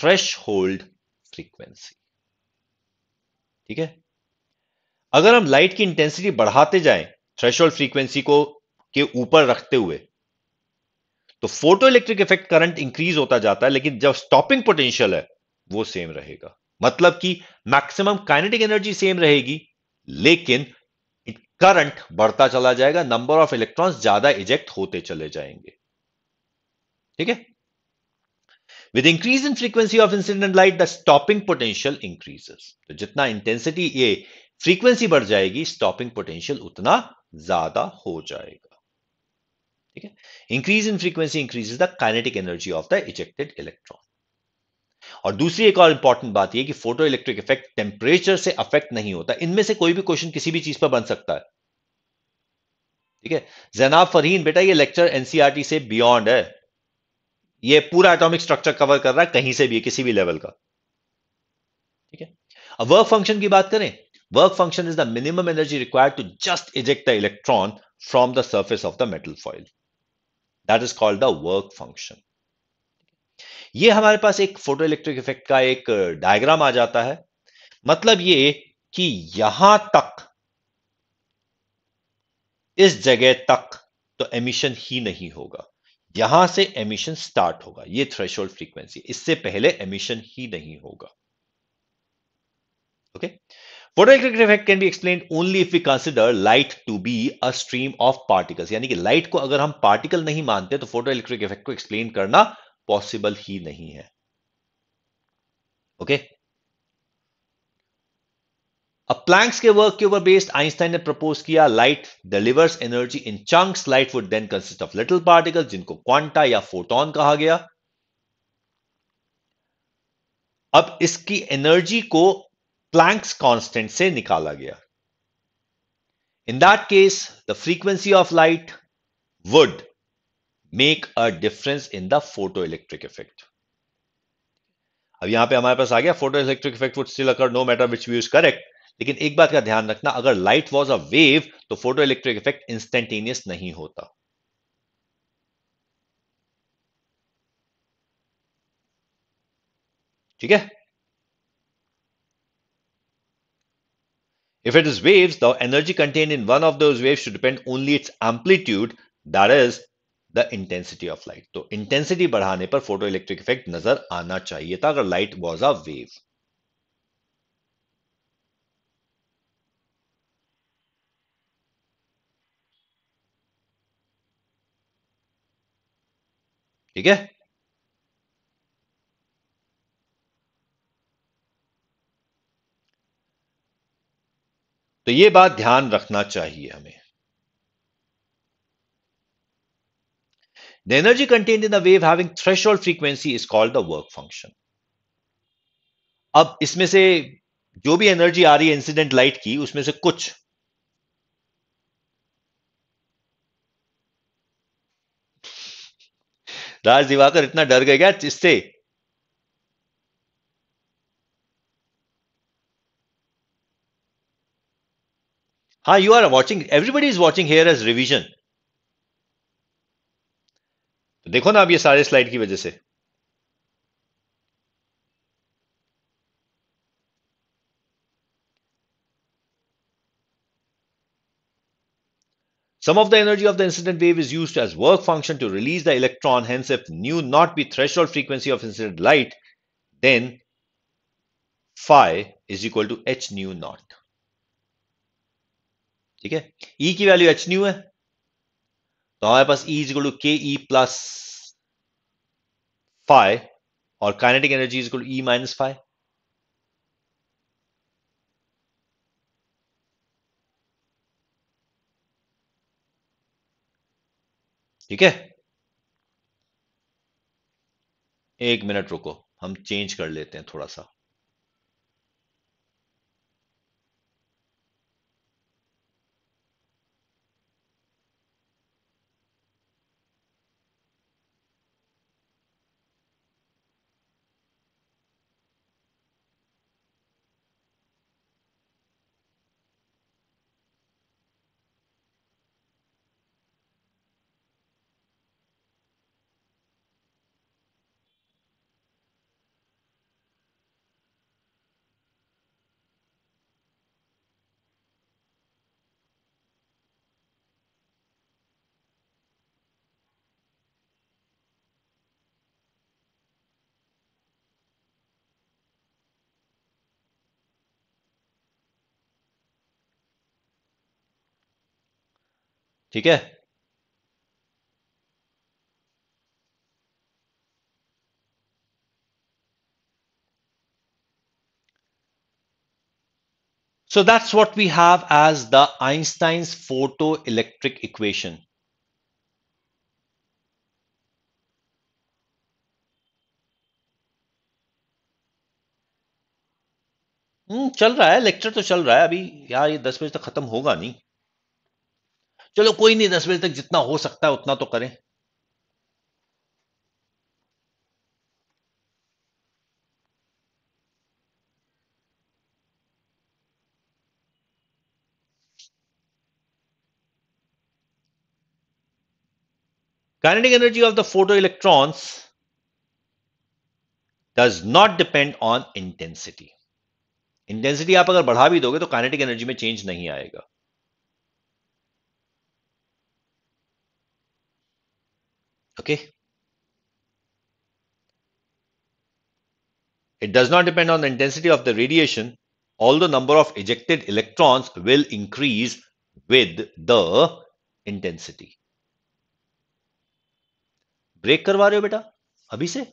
threshold frequency ठीक है अगर हम लाइट की इंटेंसिटी बढ़ाते जाएं होल्ड फ्रीक्वेंसी को के ऊपर रखते हुए तो photo electric effect current increase होता जाता है लेकिन जब स्टॉपिंग पोटेंशियल है वो सेम रहेगा मतलब कि मैक्सिमम काइनेटिक एनर्जी सेम रहेगी लेकिन करंट बढ़ता चला जाएगा नंबर ऑफ इलेक्ट्रॉन्स ज्यादा इजेक्ट होते चले जाएंगे ठीक है with increase in frequency of incident light the stopping potential increases तो जितना इंटेंसिटी ये फ्रीक्वेंसी बढ़ जाएगी स्टॉपिंग पोटेंशियल उतना ज्यादा हो जाएगा ठीक है increase in frequency increase the kinetic energy of the ejected electron और दूसरी एक और इंपॉर्टेंट बात यह कि फोटो इलेक्ट्रिक इफेक्ट टेम्परेचर से अफेक्ट नहीं होता इनमें से कोई भी क्वेश्चन किसी भी चीज पर बन सकता है ठीक है जैनाब फरहीन बेटा ये लेक्चर एनसीआरटी e से बियॉन्ड है ये पूरा एटॉमिक स्ट्रक्चर कवर कर रहा है कहीं से भी किसी भी लेवल का ठीक है अब वर्क फंक्शन की बात करें work function is the minimum energy required to just eject the electron from the surface of the metal foil that is called the work function ये हमारे पास एक फोटो इलेक्ट्रिक इफेक्ट का एक डायग्राम uh, आ जाता है मतलब ये कि यहां तक इस जगह तक तो एमिशन ही नहीं होगा यहां से एमिशन स्टार्ट होगा ये थ्रेशोल्ड फ्रीक्वेंसी इससे पहले एमिशन ही नहीं होगा okay okay? Photoelectric effect can be explain only if we consider light to be a stream of particles यानी कि लाइट को अगर हम पार्टिकल नहीं मानते तो फोटो इलेक्ट्रिक इफेक्ट को एक्सप्लेन करना पॉसिबल ही नहीं है ओके okay? अब प्लैंक्स के वर्क के ऊपर बेस्ड आइंस्टाइन ने प्रपोज किया light delivers energy in chunks light would then consist of little particle जिनको क्वांटा या फोटोन कहा गया अब इसकी एनर्जी को प्लैंक्स कांस्टेंट से निकाला गया in that case the frequency of light would make a difference in the photo electric effect अब यहां पे हमारे पास आ गया photo electric effect would still occur no matter which use correct लेकिन एक बात का ध्यान रखना अगर लाइट वॉज अ वेव तो फोटो इलेक्ट्रिक इफेक्ट इंस्टेंटेनियस नहीं होता ठीक है If it is waves, the energy contained in one of those waves should depend only its amplitude, that is the intensity of light. So intensity बढ़ाने पर photoelectric effect नजर आना चाहिए था अगर light was a wave. ठीक है तो ये बात ध्यान रखना चाहिए हमें the energy content in the wave having threshold frequency is called the work function अब इसमें से जो भी एनर्जी आ रही है इंसिडेंट लाइट की उसमें से कुछ राज दिवाकर इतना डर गए गया इससे Hi, you are watching, everybody is watching here as revision. तो देखो ना आप ये सारे स्लाइड की वजह से Some of the energy of the incident wave is used as work function to release the electron. Hence, if nu not be threshold frequency of incident light, then phi is equal to h nu naught. ठीक है E e की value H nu है तो हमारे पास E is to K E plus five और kinetic energy is to E minus five ठीक है एक मिनट रुको हम चेंज कर लेते हैं थोड़ा सा ठीक है So that's what we have as the Einstein's photoelectric equation. hmm chal raha hai lecture to chal raha hai abhi yaar ye 10 baje tak khatam hoga nahi चलो कोई नहीं दस बजे तक जितना हो सकता है उतना तो करें kinetic energy of the photo electrons does not depend on intensity intensity आप अगर बढ़ा भी दोगे तो काइनेटिक एनर्जी में चेंज नहीं आएगा Okay. It does not depend on the intensity of the radiation, although number of ejected electrons will increase with the intensity. Breaker, करवा रहे हो बेटा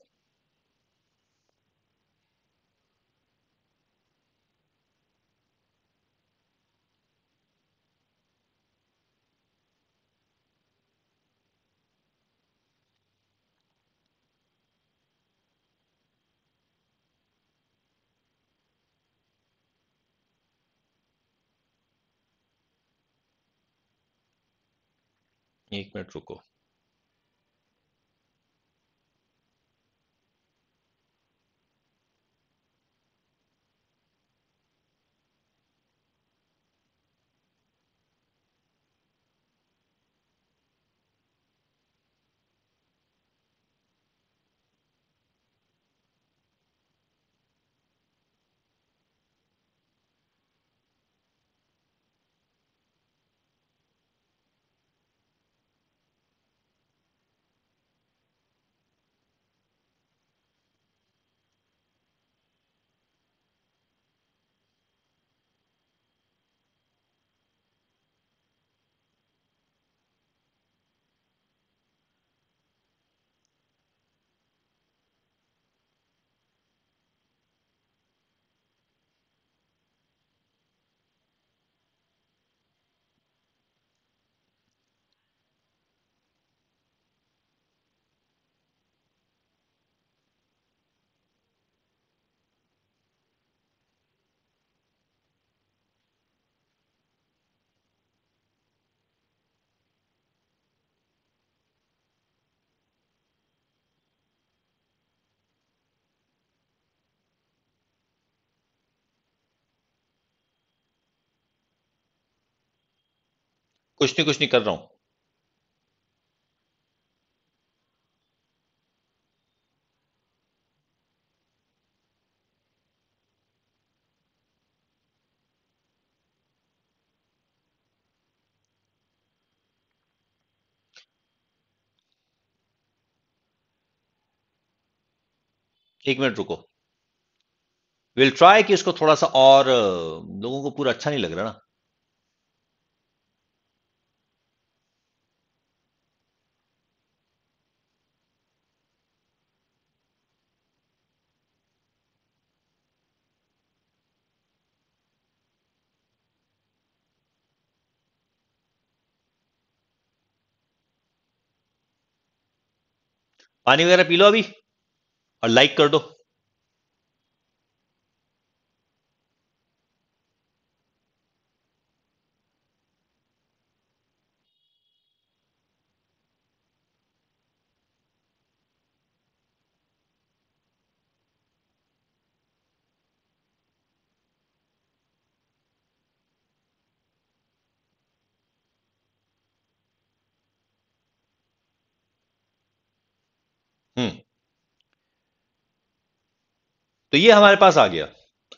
एक मिनट रुको कुछ नहीं कुछ नहीं कर रहा हूं एक मिनट रुको विल ट्राई कि इसको थोड़ा सा और लोगों को पूरा अच्छा नहीं लग रहा ना पानी वगैरह पी लो अभी और लाइक कर दो हम्म। तो ये हमारे पास आ गया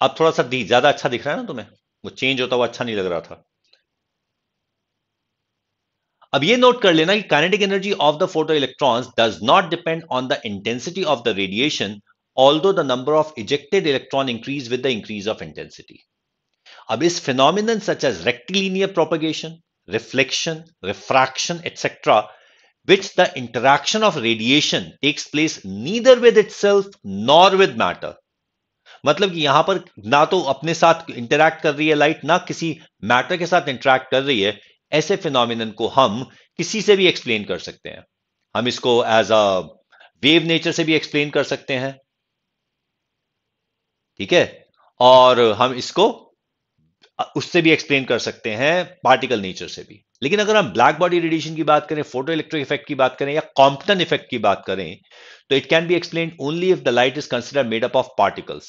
अब थोड़ा सा दी ज्यादा अच्छा दिख रहा है ना तुम्हें वो चेंज होता हुआ अच्छा नहीं लग रहा था अब ये नोट कर लेना कि kinetic energy of the photo electron does not depend on the intensity of the radiation although the number of ejected electron increase with the increase of intensity अब इस phenomenon such as rectilinear propagation reflection refraction etcetera which the interaction of radiation takes place neither with itself nor with matter मतलब कि यहां पर ना तो अपने साथ इंटरैक्ट कर रही है लाइट ना किसी मैटर के साथ इंटरैक्ट कर रही है ऐसे फिनोमिन को हम किसी से भी एक्सप्लेन कर सकते हैं हम इसको एज अ वेव नेचर से भी एक्सप्लेन कर सकते हैं ठीक है और हम इसको उससे भी एक्सप्लेन कर सकते हैं पार्टिकल नेचर से भी लेकिन अगर हम ब्लैक बॉडी रेडिएशन की बात करें फोटो इलेक्ट्रिक इफेक्ट की बात करें या कॉम्पटन इफेक्ट की बात करें तो it can be explain only if the light is consider made up of particles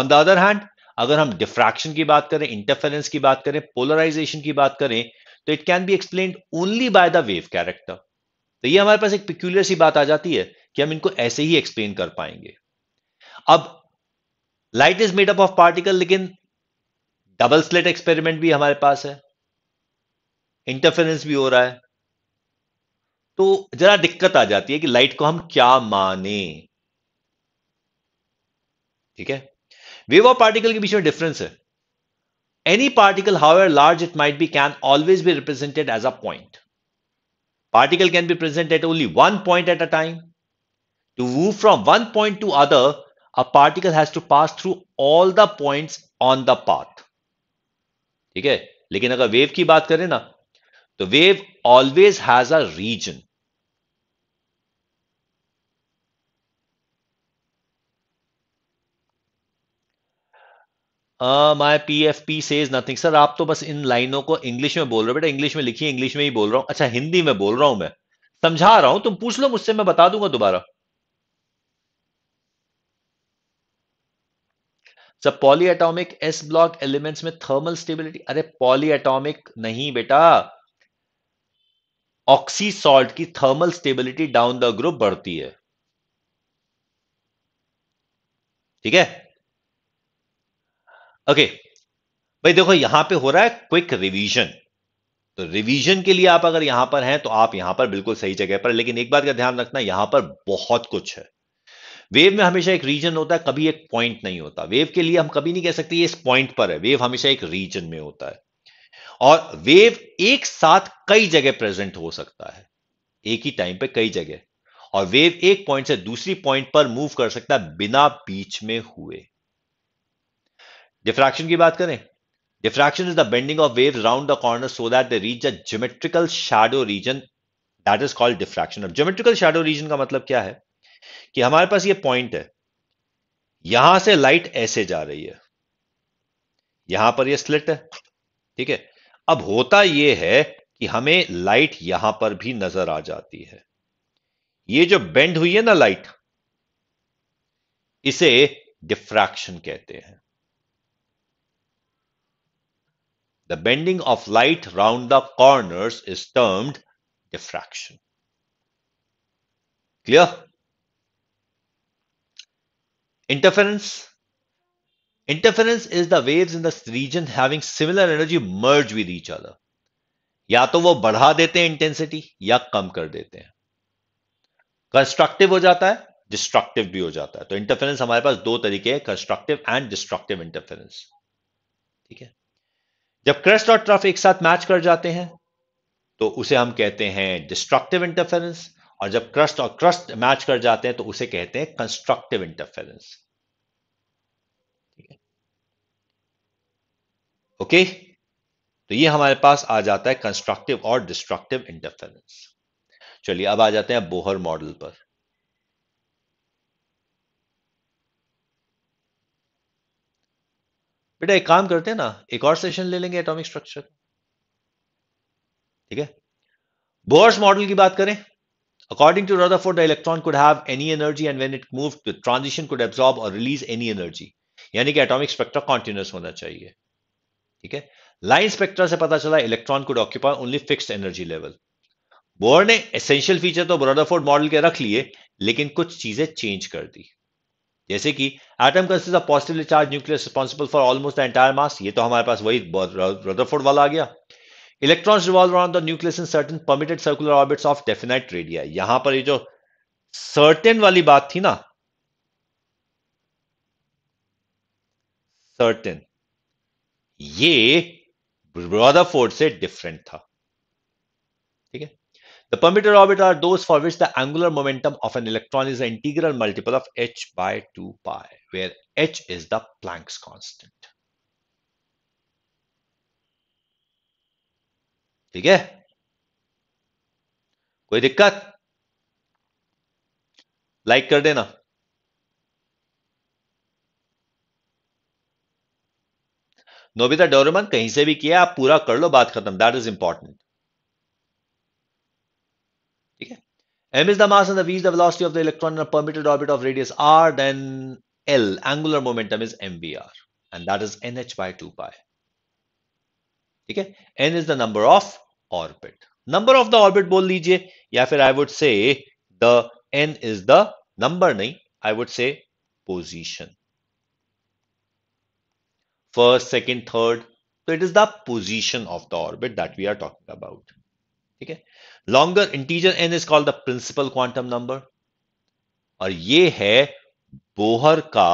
on the other hand अगर हम डिफ्रैक्शन की बात करें इंटरफेरेंस की बात करें पोलराइजेशन की बात करें तो it can be explain only by the wave character तो ये हमारे पास एक पिक्यूलर सी बात आ जाती है कि हम इनको ऐसे ही एक्सप्लेन कर पाएंगे अब light is made up of particle लेकिन डबल स्लेट एक्सपेरिमेंट भी हमारे पास है इंटरफेरेंस भी हो रहा है तो जरा दिक्कत आ जाती है कि लाइट को हम क्या माने ठीक है वेव ऑफ पार्टिकल के बीच में डिफरेंस है any particle how large it might be can always be represented as a point particle can be present only one point at a time to move from one point to other a particle has to pass through all the point on the path ठीक है लेकिन अगर wave की बात करें ना The wave always has a region. My P F P says nothing sir आप तो बस इन लाइनों को इंग्लिश में बोल रहे हो बेटा इंग्लिश में लिखी इंग्लिश में ही बोल रहा हूं अच्छा हिंदी में बोल रहा हूं मैं समझा रहा हूं तुम पूछ लो मुझसे मैं बता दूंगा दोबारा सब poly atomic S block elements में थर्मल स्टेबिलिटी अरे पॉली एटॉमिक नहीं बेटा ऑक्सी सॉल्ट की thermal stability down the group बढ़ती है ठीक है ओके भाई देखो यहां पे हो रहा है क्विक रिवीजन तो रिवीजन के लिए आप अगर यहां पर हैं तो आप यहां पर बिल्कुल सही जगह पर लेकिन एक बात का ध्यान रखना यहां पर बहुत कुछ है वेव में हमेशा एक रीजन होता है कभी एक पॉइंट नहीं होता वेव के लिए हम कभी नहीं कह सकते ये इस पॉइंट पर है वेव हमेशा एक रीजन में होता है और वेव एक साथ कई जगह प्रेजेंट हो सकता है एक ही टाइम पे कई जगह और वेव एक पॉइंट से दूसरी पॉइंट पर मूव कर सकता है बिना बीच में हुए डिफ्रैक्शन की बात करें diffraction is the bending of wave round the corner so that they reach a geometrical shadow region that is called diffraction अब ज्योमेट्रिकल शेडो रीजन का मतलब क्या है कि हमारे पास ये पॉइंट है यहां से लाइट ऐसे जा रही है यहां पर ये स्लिट है ठीक है अब होता यह है कि हमें लाइट यहां पर भी नजर आ जाती है यह जो बेंड हुई है ना लाइट इसे डिफ्रैक्शन कहते हैं the bending of light round the corners is termed diffraction clear interference interference is the waves in the region having similar energy merge with each या तो वो बढ़ा देते हैं इंटेंसिटी या कम कर देते हैं कंस्ट्रक्टिव हो जाता है डिस्ट्रक्टिव भी हो जाता है तो इंटरफेरेंस हमारे पास दो तरीके हैं कंस्ट्रक्टिव एंड डिस्ट्रक्टिव इंटरफेरेंस ठीक है जब क्रस्ट और ट्रफ एक साथ मैच कर जाते हैं तो उसे हम कहते हैं डिस्ट्रक्टिव इंटरफेरेंस और जब क्रस्ट और क्रस्ट मैच कर जाते हैं तो उसे कहते हैं कंस्ट्रक्टिव इंटरफेरेंस ओके तो ये हमारे पास आ जाता है कंस्ट्रक्टिव और डिस्ट्रक्टिव इंटरफेरेंस चलिए अब आ जाते हैं बोहर मॉडल पर बेटा एक काम करते हैं ना एक और सेशन ले लेंगे एटॉमिक स्ट्रक्चर ठीक है बोहर्स मॉडल की बात करें according to Rutherford, the electron could have any energy and when it move transition could could और रिलीज एनी एनर्जी यानी कि एटॉमिक स्पेक्ट्रा कॉन्टिन्यूस होना चाहिए ठीक है लाइन स्पेक्ट्रा से पता चला electron could occupy only fix energy level Bohr ने एसेंशियल फीचर तो ब्रदरफोर्ड मॉडल के रख लिए लेकिन कुछ चीजें चेंज कर दी जैसे कि atom consist of positively charge nucleus responsible for almost the entire mass ये तो हमारे पास वही रदरफोर्ड वाला आ गया electrons revolve around the nucleus in certain permitted circular orbits of definite radii यहां पर ये जो सर्टेन वाली बात थी ना सर्टेन ये रदरफोर्ड से डिफरेंट था ठीक है the permitted orbit are those for which the angular momentum of an electron is integral multiple of H by two pi where H is the Planck's constant ठीक है कोई दिक्कत लाइक कर देना नोबिता डोरेमोन कहीं से भी किया आप पूरा कर लो बात खत्म दैट इज इंपॉर्टेंट ठीक है M is the mass and the the velocity of the electron in permitted orbit of radius R then L angular momentum is M V R and that is N H by two pi ठीक है N is the number of orbit number of the orbit बोल लीजिए या फिर I would say the N is the number नहीं I would say position first, second, third. So it is the position of the orbit that we are talking about. Okay. Longer integer n is called the principal quantum number. और ये है Bohr का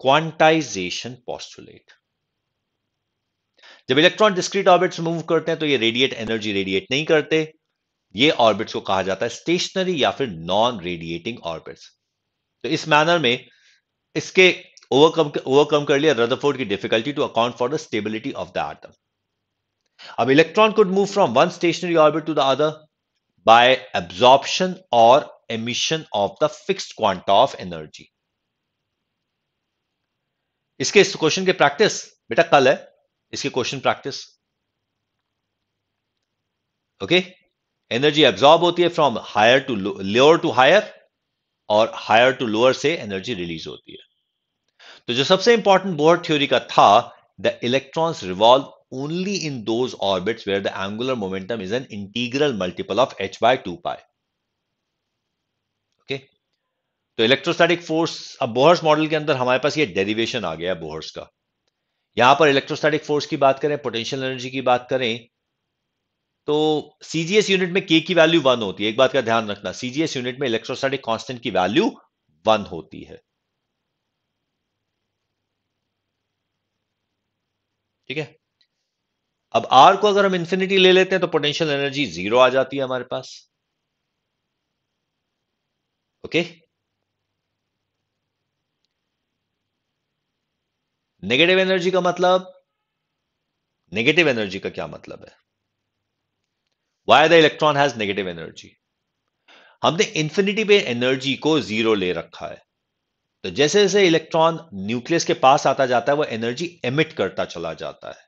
quantization postulate जब electron discrete orbits move करते हैं तो ये radiate energy radiate नहीं करते ये ऑर्बिट्स को कहा जाता है स्टेशनरी या फिर नॉन रेडिएटिंग ऑर्बिट्स तो इस मैनर में इसके ओवरकम ओवरकम कर लिया रदरफोर्ड की difficulty to account for the stability of the atom अब electron could move from one stationary orbit to the other by absorption और emission of the fix quanta of energy इसके इस question के practice बेटा कल है इसके question practice okay energy absorb होती है from higher to lower to higher और हायर टू लोअर से एनर्जी रिलीज होती है तो जो सबसे इंपॉर्टेंट बोहर थ्योरी का था the electrons revolve only in those orbits where the angular momentum is an integral multiple of h by 2 pi okay तो इलेक्ट्रोस्टैटिक फोर्स अब बोहर्स मॉडल के अंदर हमारे पास ये डेरिवेशन आ गया है बोहर्स का यहां पर इलेक्ट्रोस्टैटिक फोर्स की बात करें पोटेंशियल एनर्जी की बात करें तो सीजीएस यूनिट में के की वैल्यू वन होती है एक बात का ध्यान रखना सीजीएस यूनिट में इलेक्ट्रोस्टैटिक कांस्टेंट की वैल्यू वन होती है ठीक है अब आर को अगर हम इंफिनिटी ले लेते हैं तो पोटेंशियल एनर्जी जीरो आ जाती है हमारे पास ओके नेगेटिव एनर्जी का मतलब नेगेटिव एनर्जी का क्या मतलब है why the electron has negative energy हमने इंफिनिटी पे एनर्जी को जीरो ले रखा है तो जैसे जैसे इलेक्ट्रॉन न्यूक्लियस के पास आता जाता है वो एनर्जी एमिट करता चला जाता है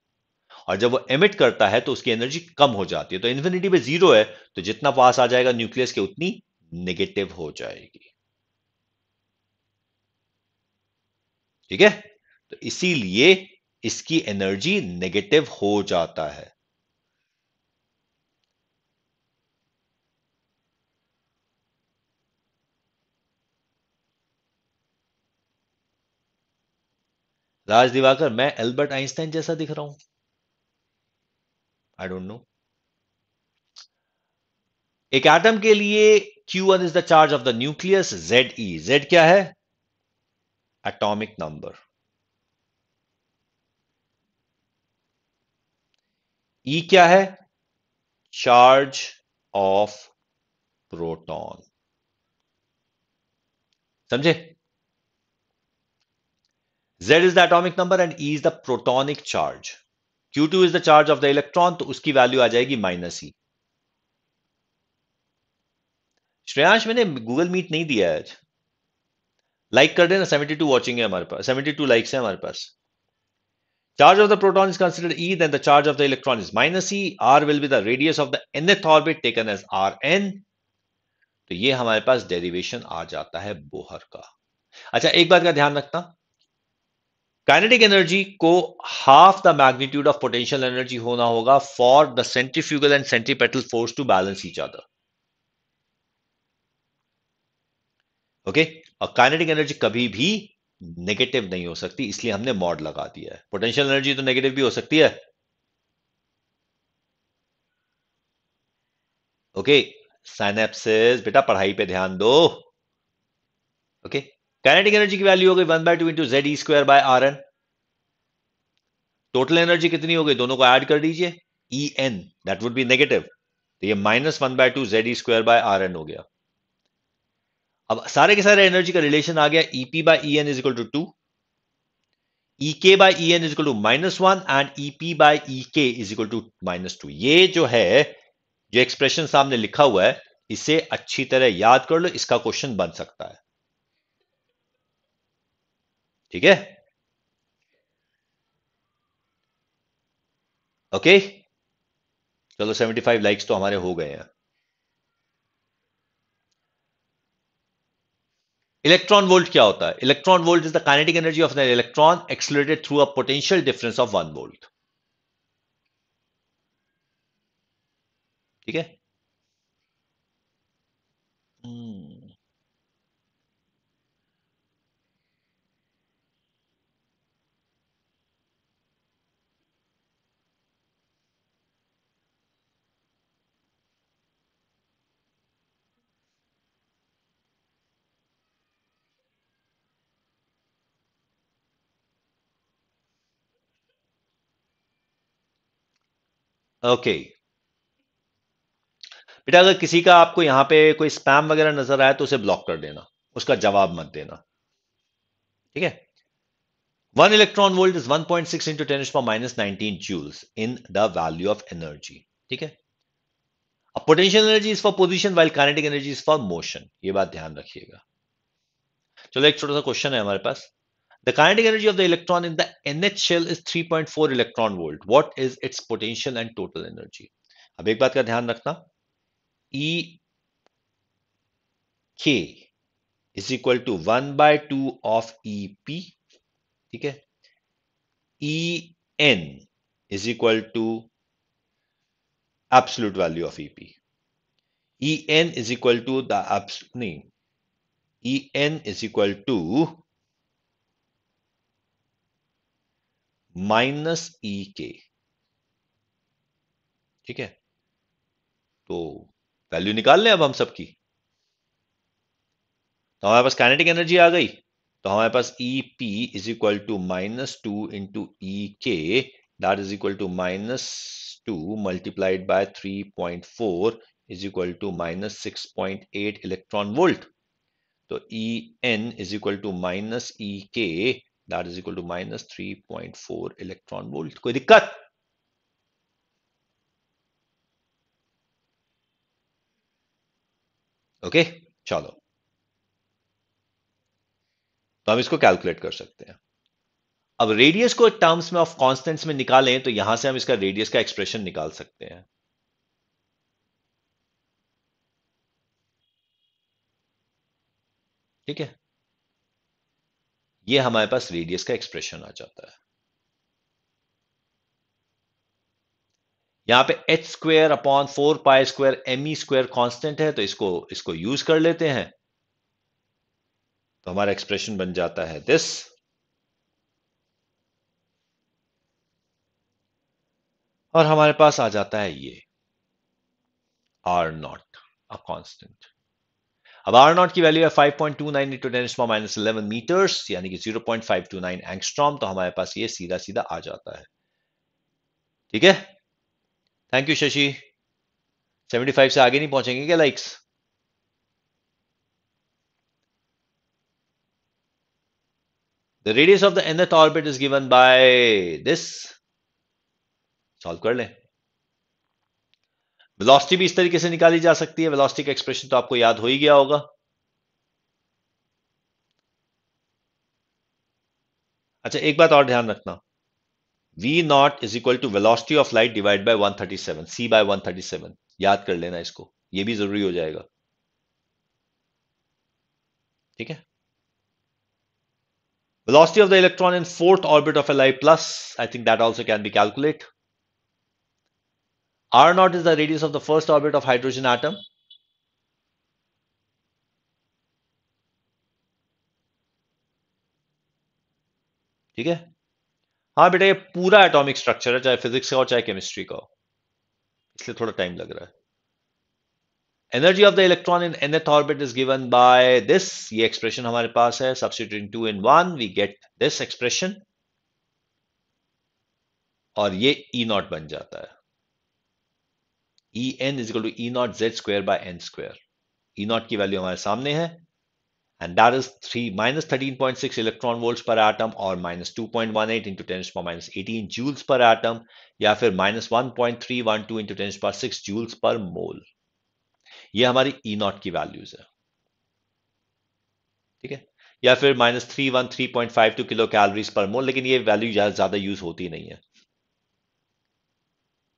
और जब वो एमिट करता है तो उसकी एनर्जी कम हो जाती है तो इन्फिनिटी पे जीरो है तो जितना पास आ जाएगा न्यूक्लियस के उतनी नेगेटिव हो जाएगी ठीक है तो इसीलिए इसकी एनर्जी नेगेटिव हो जाता है राज दिवाकर मैं एल्बर्ट आइंस्टाइन जैसा दिख रहा हूं आई डोंट नो एक एटम के लिए Q1 is the charge of the nucleus Z E Z क्या है एटॉमिक नंबर ई क्या है चार्ज ऑफ प्रोटॉन समझे Z is the atomic number and E is the protonic charge. Q2 is the charge of the electron तो उसकी value आ जाएगी minus ई श्रेयांश मैंने Google meet नहीं दिया है आज लाइक कर देना 72 वाचिंग है हमारे पास 72 लाइक्स है हमारे पास charge of the proton is considered e then the charge of the electron is minus e r will be the radius of the nth orbit taken as rn तो ये हमारे पास derivation आ जाता है Bohr का अच्छा एक बात का ध्यान रखना काइनेटिक एनर्जी को half the magnitude of potential energy होना होगा for the centrifugal and centripetal force to balance each other okay और काइनेटिक एनर्जी कभी भी नेगेटिव नहीं हो सकती इसलिए हमने मॉड लगा दिया है पोटेंशियल एनर्जी तो नेगेटिव भी हो सकती है ओके okay, साइनेप्सिस बेटा पढ़ाई पे ध्यान दो ओके okay? काइनेटिक एनर्जी की वैल्यू हो गई one by two into Z square by R N total energy कितनी हो गई दोनों को ऐड कर दीजिए E N that would be negative तो ये minus one by two Z square by R N हो गया अब सारे के सारे एनर्जी का रिलेशन आ गया E P by E N is equal to two E K by E N is equal to minus one and E P by E K is equal to minus two ये जो है जो expression सामने लिखा हुआ है इसे अच्छी तरह याद कर लो इसका क्वेश्चन बन सकता है ठीक है ओके चलो 75 लाइक्स तो हमारे हो गए हैं इलेक्ट्रॉन वोल्ट क्या होता है electron volt is the kinetic energy of an electron accelerated through a potential difference of one volt ठीक है hmm. ओके बेटा अगर किसी का आपको यहां पे कोई स्पैम वगैरह नजर आए तो उसे ब्लॉक कर देना उसका जवाब मत देना ठीक है one electron volt is 1.6 point six into ten पर minus nineteen joules in the value of energy ठीक है अब potential energy is for position while kinetic energy is for motion ये बात ध्यान रखिएगा चलो एक छोटा सा क्वेश्चन है हमारे पास The kinetic energy of the electron in the NH shell is 3.4 electron volt. What is its potential and total energy? अब एक बात का ध्यान रखना E K is equal to 1 by 2 of E P ठीक है E N is equal to absolute value of E P. E N is equal to the absolute नहीं E N is equal to minus E K ठीक है तो value निकाल लें अब हम सबकी तो हमारे पास काइनेटिक एनर्जी आ गई तो हमारे पास E P is equal to minus two into E K that is equal to minus two multiplied by three point four is equal to minus six point eight electron volt तो E N is equal to minus E K that is equal to minus three point four electron volt कोई दिक्कत okay okay? चलो तो हम इसको calculate कर सकते हैं अब रेडियस को टर्म्स में ऑफ कॉन्स्टेंट्स में निकालें तो यहां से हम इसका रेडियस का एक्सप्रेशन निकाल सकते हैं ठीक है ये हमारे पास रेडियस का एक्सप्रेशन आ जाता है यहां पे H square upon four pi square M E square constant है तो इसको इसको यूज कर लेते हैं तो हमारा एक्सप्रेशन बन जाता है दिस और हमारे पास आ जाता है ये आर नॉट अ कॉन्स्टेंट अब आर नॉट की वैल्यू है 5.29 point two nine into ten minus eleven metres यानी कि 0.529 पॉइंट फाइव तो हमारे पास ये सीधा सीधा आ जाता है ठीक है थैंक यू शशि 75 से आगे नहीं पहुंचेंगे क्या likes The radius of the nth orbit is given by this. Solve कर लें वेलोसिटी भी इस तरीके से निकाली जा सकती है वेलोसिटी का एक्सप्रेशन तो आपको याद हो ही गया होगा अच्छा एक बात और ध्यान रखना v naught is equal to velocity of light divide by 137 c by 137 याद कर लेना इसको ये भी जरूरी हो जाएगा ठीक है of the electron in fourth orbit of a light plus I think that also can be calculate R naught is the radius of the first orbit of hydrogen atom. ठीक है हाँ बेटा ये पूरा एटॉमिक स्ट्रक्चर है चाहे physics का हो चाहे केमिस्ट्री का हो इसलिए थोड़ा टाइम लग रहा है energy of the electron in nth orbit is given by this ये एक्सप्रेशन हमारे पास है substituting two in one we get this expression और ये ई e नॉट बन जाता है E N is equal to E naught Z square by N square E naught की वैल्यू हमारे सामने है and that is three minus thirteen point six electron volt per electron और minus two point one eight into ten पर minus eighteen joules per atom या फिर minus one point three one two into ten पर six joules per mole ये हमारी E e naught की values है ठीक है या फिर minus three one three point five two kilo calories per mole लेकिन ये वैल्यू ज्यादा यूज होती नहीं है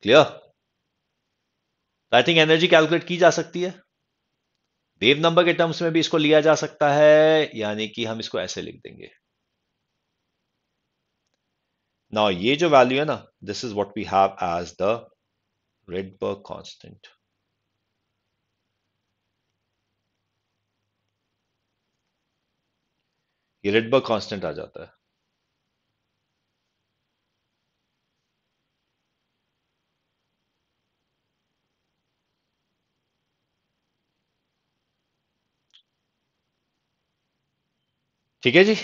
clear I think energy calculate की जा सकती है वेव नंबर के टर्म्स में भी इसको लिया जा सकता है यानी कि हम इसको ऐसे लिख देंगे नाउ ये जो वैल्यू है ना this is what we have as the red Rydberg constant ये रेडबर्ग कॉन्स्टेंट आ जाता है ठीक है जी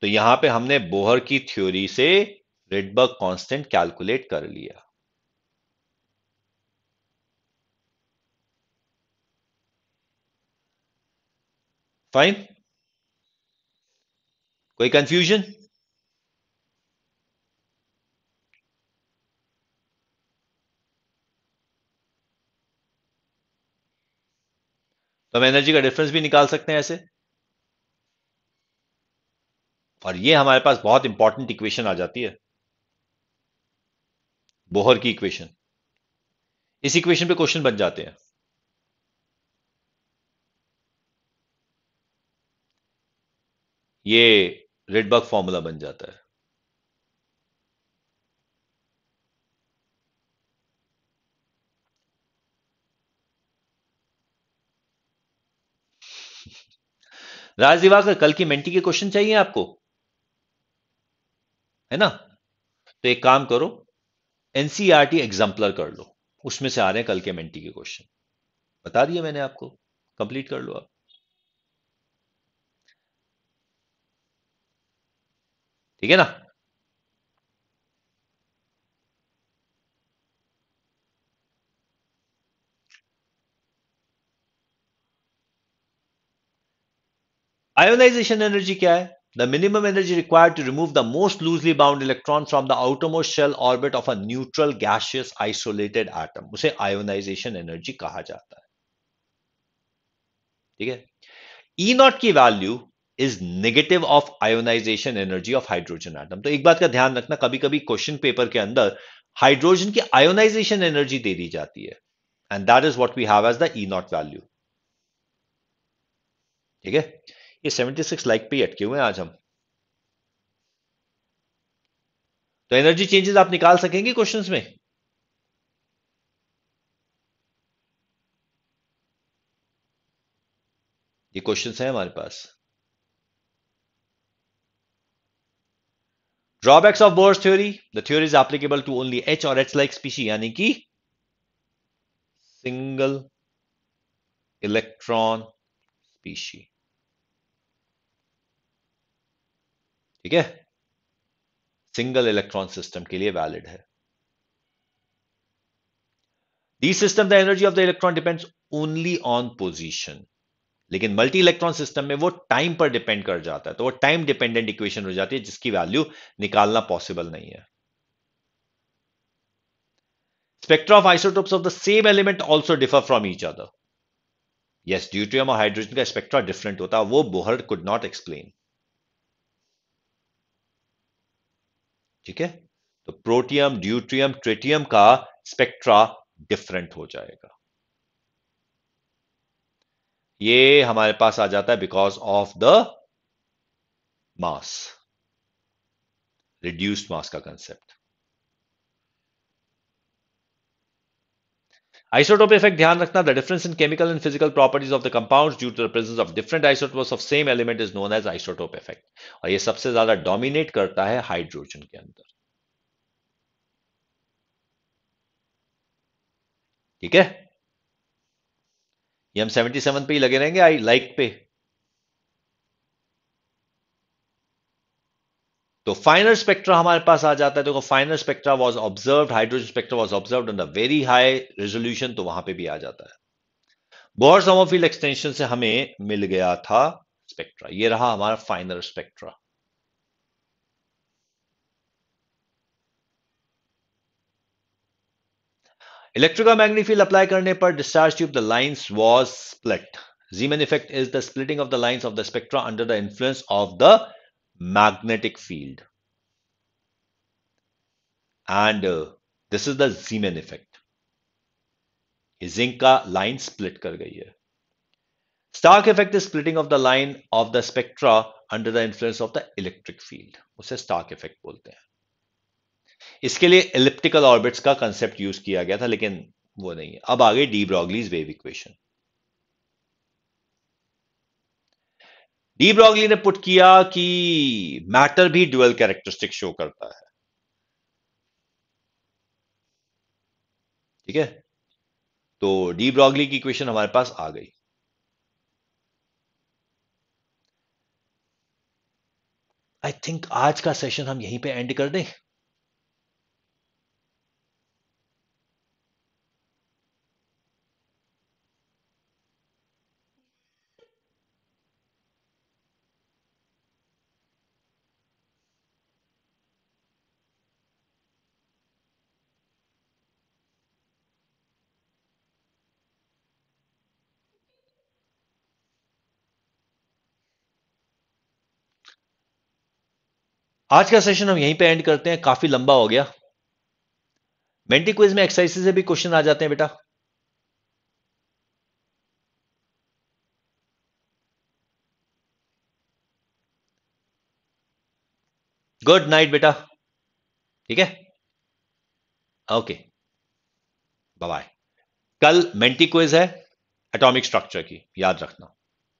तो यहां पे हमने बोहर की थ्योरी से रेडबर्ग कांस्टेंट कैलकुलेट कर लिया फाइन कोई कंफ्यूजन तो हम एनर्जी का डिफरेंस भी निकाल सकते हैं ऐसे और ये हमारे पास बहुत इंपॉर्टेंट इक्वेशन आ जाती है बोहर की इक्वेशन इस इक्वेशन पे क्वेश्चन बन जाते हैं ये रेडबर्ग फॉर्मूला बन जाता है राज दिवाकर कल की मेंटी के क्वेश्चन चाहिए आपको है ना तो एक काम करो एनसीईआरटी एग्जाम्पलर e कर लो उसमें से आ रहे हैं कल के मेंटी के क्वेश्चन बता दिया मैंने आपको कंप्लीट कर लो आप ठीक है ना आयोनाइजेशन एनर्जी क्या है The minimum energy required to remove the most loosely bound electron from the outermost shell orbit of a neutral gaseous isolated atom. उसे आयोनाइजेशन एनर्जी कहा जाता है ठीक है ई e नॉट की value is negative of ionisation energy of hydrogen atom तो एक बात का ध्यान रखना कभी कभी क्वेश्चन पेपर के अंदर हाइड्रोजन की आयोनाइजेशन एनर्जी दे दी जाती है and that is what we have as the E naught value ठीक है ये 76 लाइक पे अटके हुए हैं आज हम तो एनर्जी चेंजेस आप निकाल सकेंगे क्वेश्चंस में ये क्वेश्चंस हैं हमारे पास drawbacks of Bohr's theory the theory is applicable to only H और एच लाइक स्पीशी यानी कि सिंगल इलेक्ट्रॉन स्पीशी ठीक है सिंगल इलेक्ट्रॉन सिस्टम के लिए वैलिड है the system the energy of the electron depends only on position लेकिन multi electron system में वो टाइम पर डिपेंड कर जाता है तो वो टाइम डिपेंडेंट इक्वेशन हो जाती है जिसकी वैल्यू निकालना पॉसिबल नहीं है spectra of isotopes of the same element also differ from each other yes deuterium और हाइड्रोजन का स्पेक्ट्रा डिफरेंट होता है वो बोहर कुड नॉट एक्सप्लेन ठीक है तो प्रोटियम ड्यूट्रियम ट्रेटियम का स्पेक्ट्रा डिफरेंट हो जाएगा ये हमारे पास आ जाता है because of the mass reduced mass का कंसेप्ट आइसोटोप इफेक्ट ध्यान रखना the difference in chemical and physical properties of the compound due to the presence of different isotopes of same element is known as isotope effect और ये सबसे ज्यादा dominate करता है hydrogen के अंदर ठीक है ये हम 77 पे ही लगे रहेंगे आई लाइक पे तो फाइनल स्पेक्ट्रा हमारे पास आ जाता है देखो final spectra was observe hydrogen spectra was observe in the very high resolution तो वहां पे भी आ जाता है बोर्ड समोफील एक्सटेंशन से हमें मिल गया था स्पेक्ट्रा ये रहा हमारा final spectra electrical magnetic field apply करने पर discharge tube the lines was split Zeeman effect is the splitting of the lines of the spectra under the influence of the magnetic field. And uh, this is the Zeeman effect. Zinc का line split कर गई है Stark effect is splitting of the line of the spectra under the influence of the electric field उसे Stark effect बोलते हैं इसके लिए elliptical orbits का कंसेप्ट यूज किया गया था लेकिन वो नहीं है अब आ गई de Broglie's wave equation de Broglie ने पुट किया कि मैटर भी ड्यूअल कैरेक्टरिस्टिक शो करता है ठीक है तो डी ब्रॉगली की इक्वेशन हमारे पास आ गई आई थिंक आज का सेशन हम यहीं पे एंड कर दें आज का सेशन हम यहीं पे एंड करते हैं काफी लंबा हो गया मेंटी क्विज में एक्सरसाइज से भी क्वेश्चन आ जाते हैं बेटा गुड नाइट बेटा ठीक है ओके बाय कल मेंटी क्विज है एटॉमिक स्ट्रक्चर की याद रखना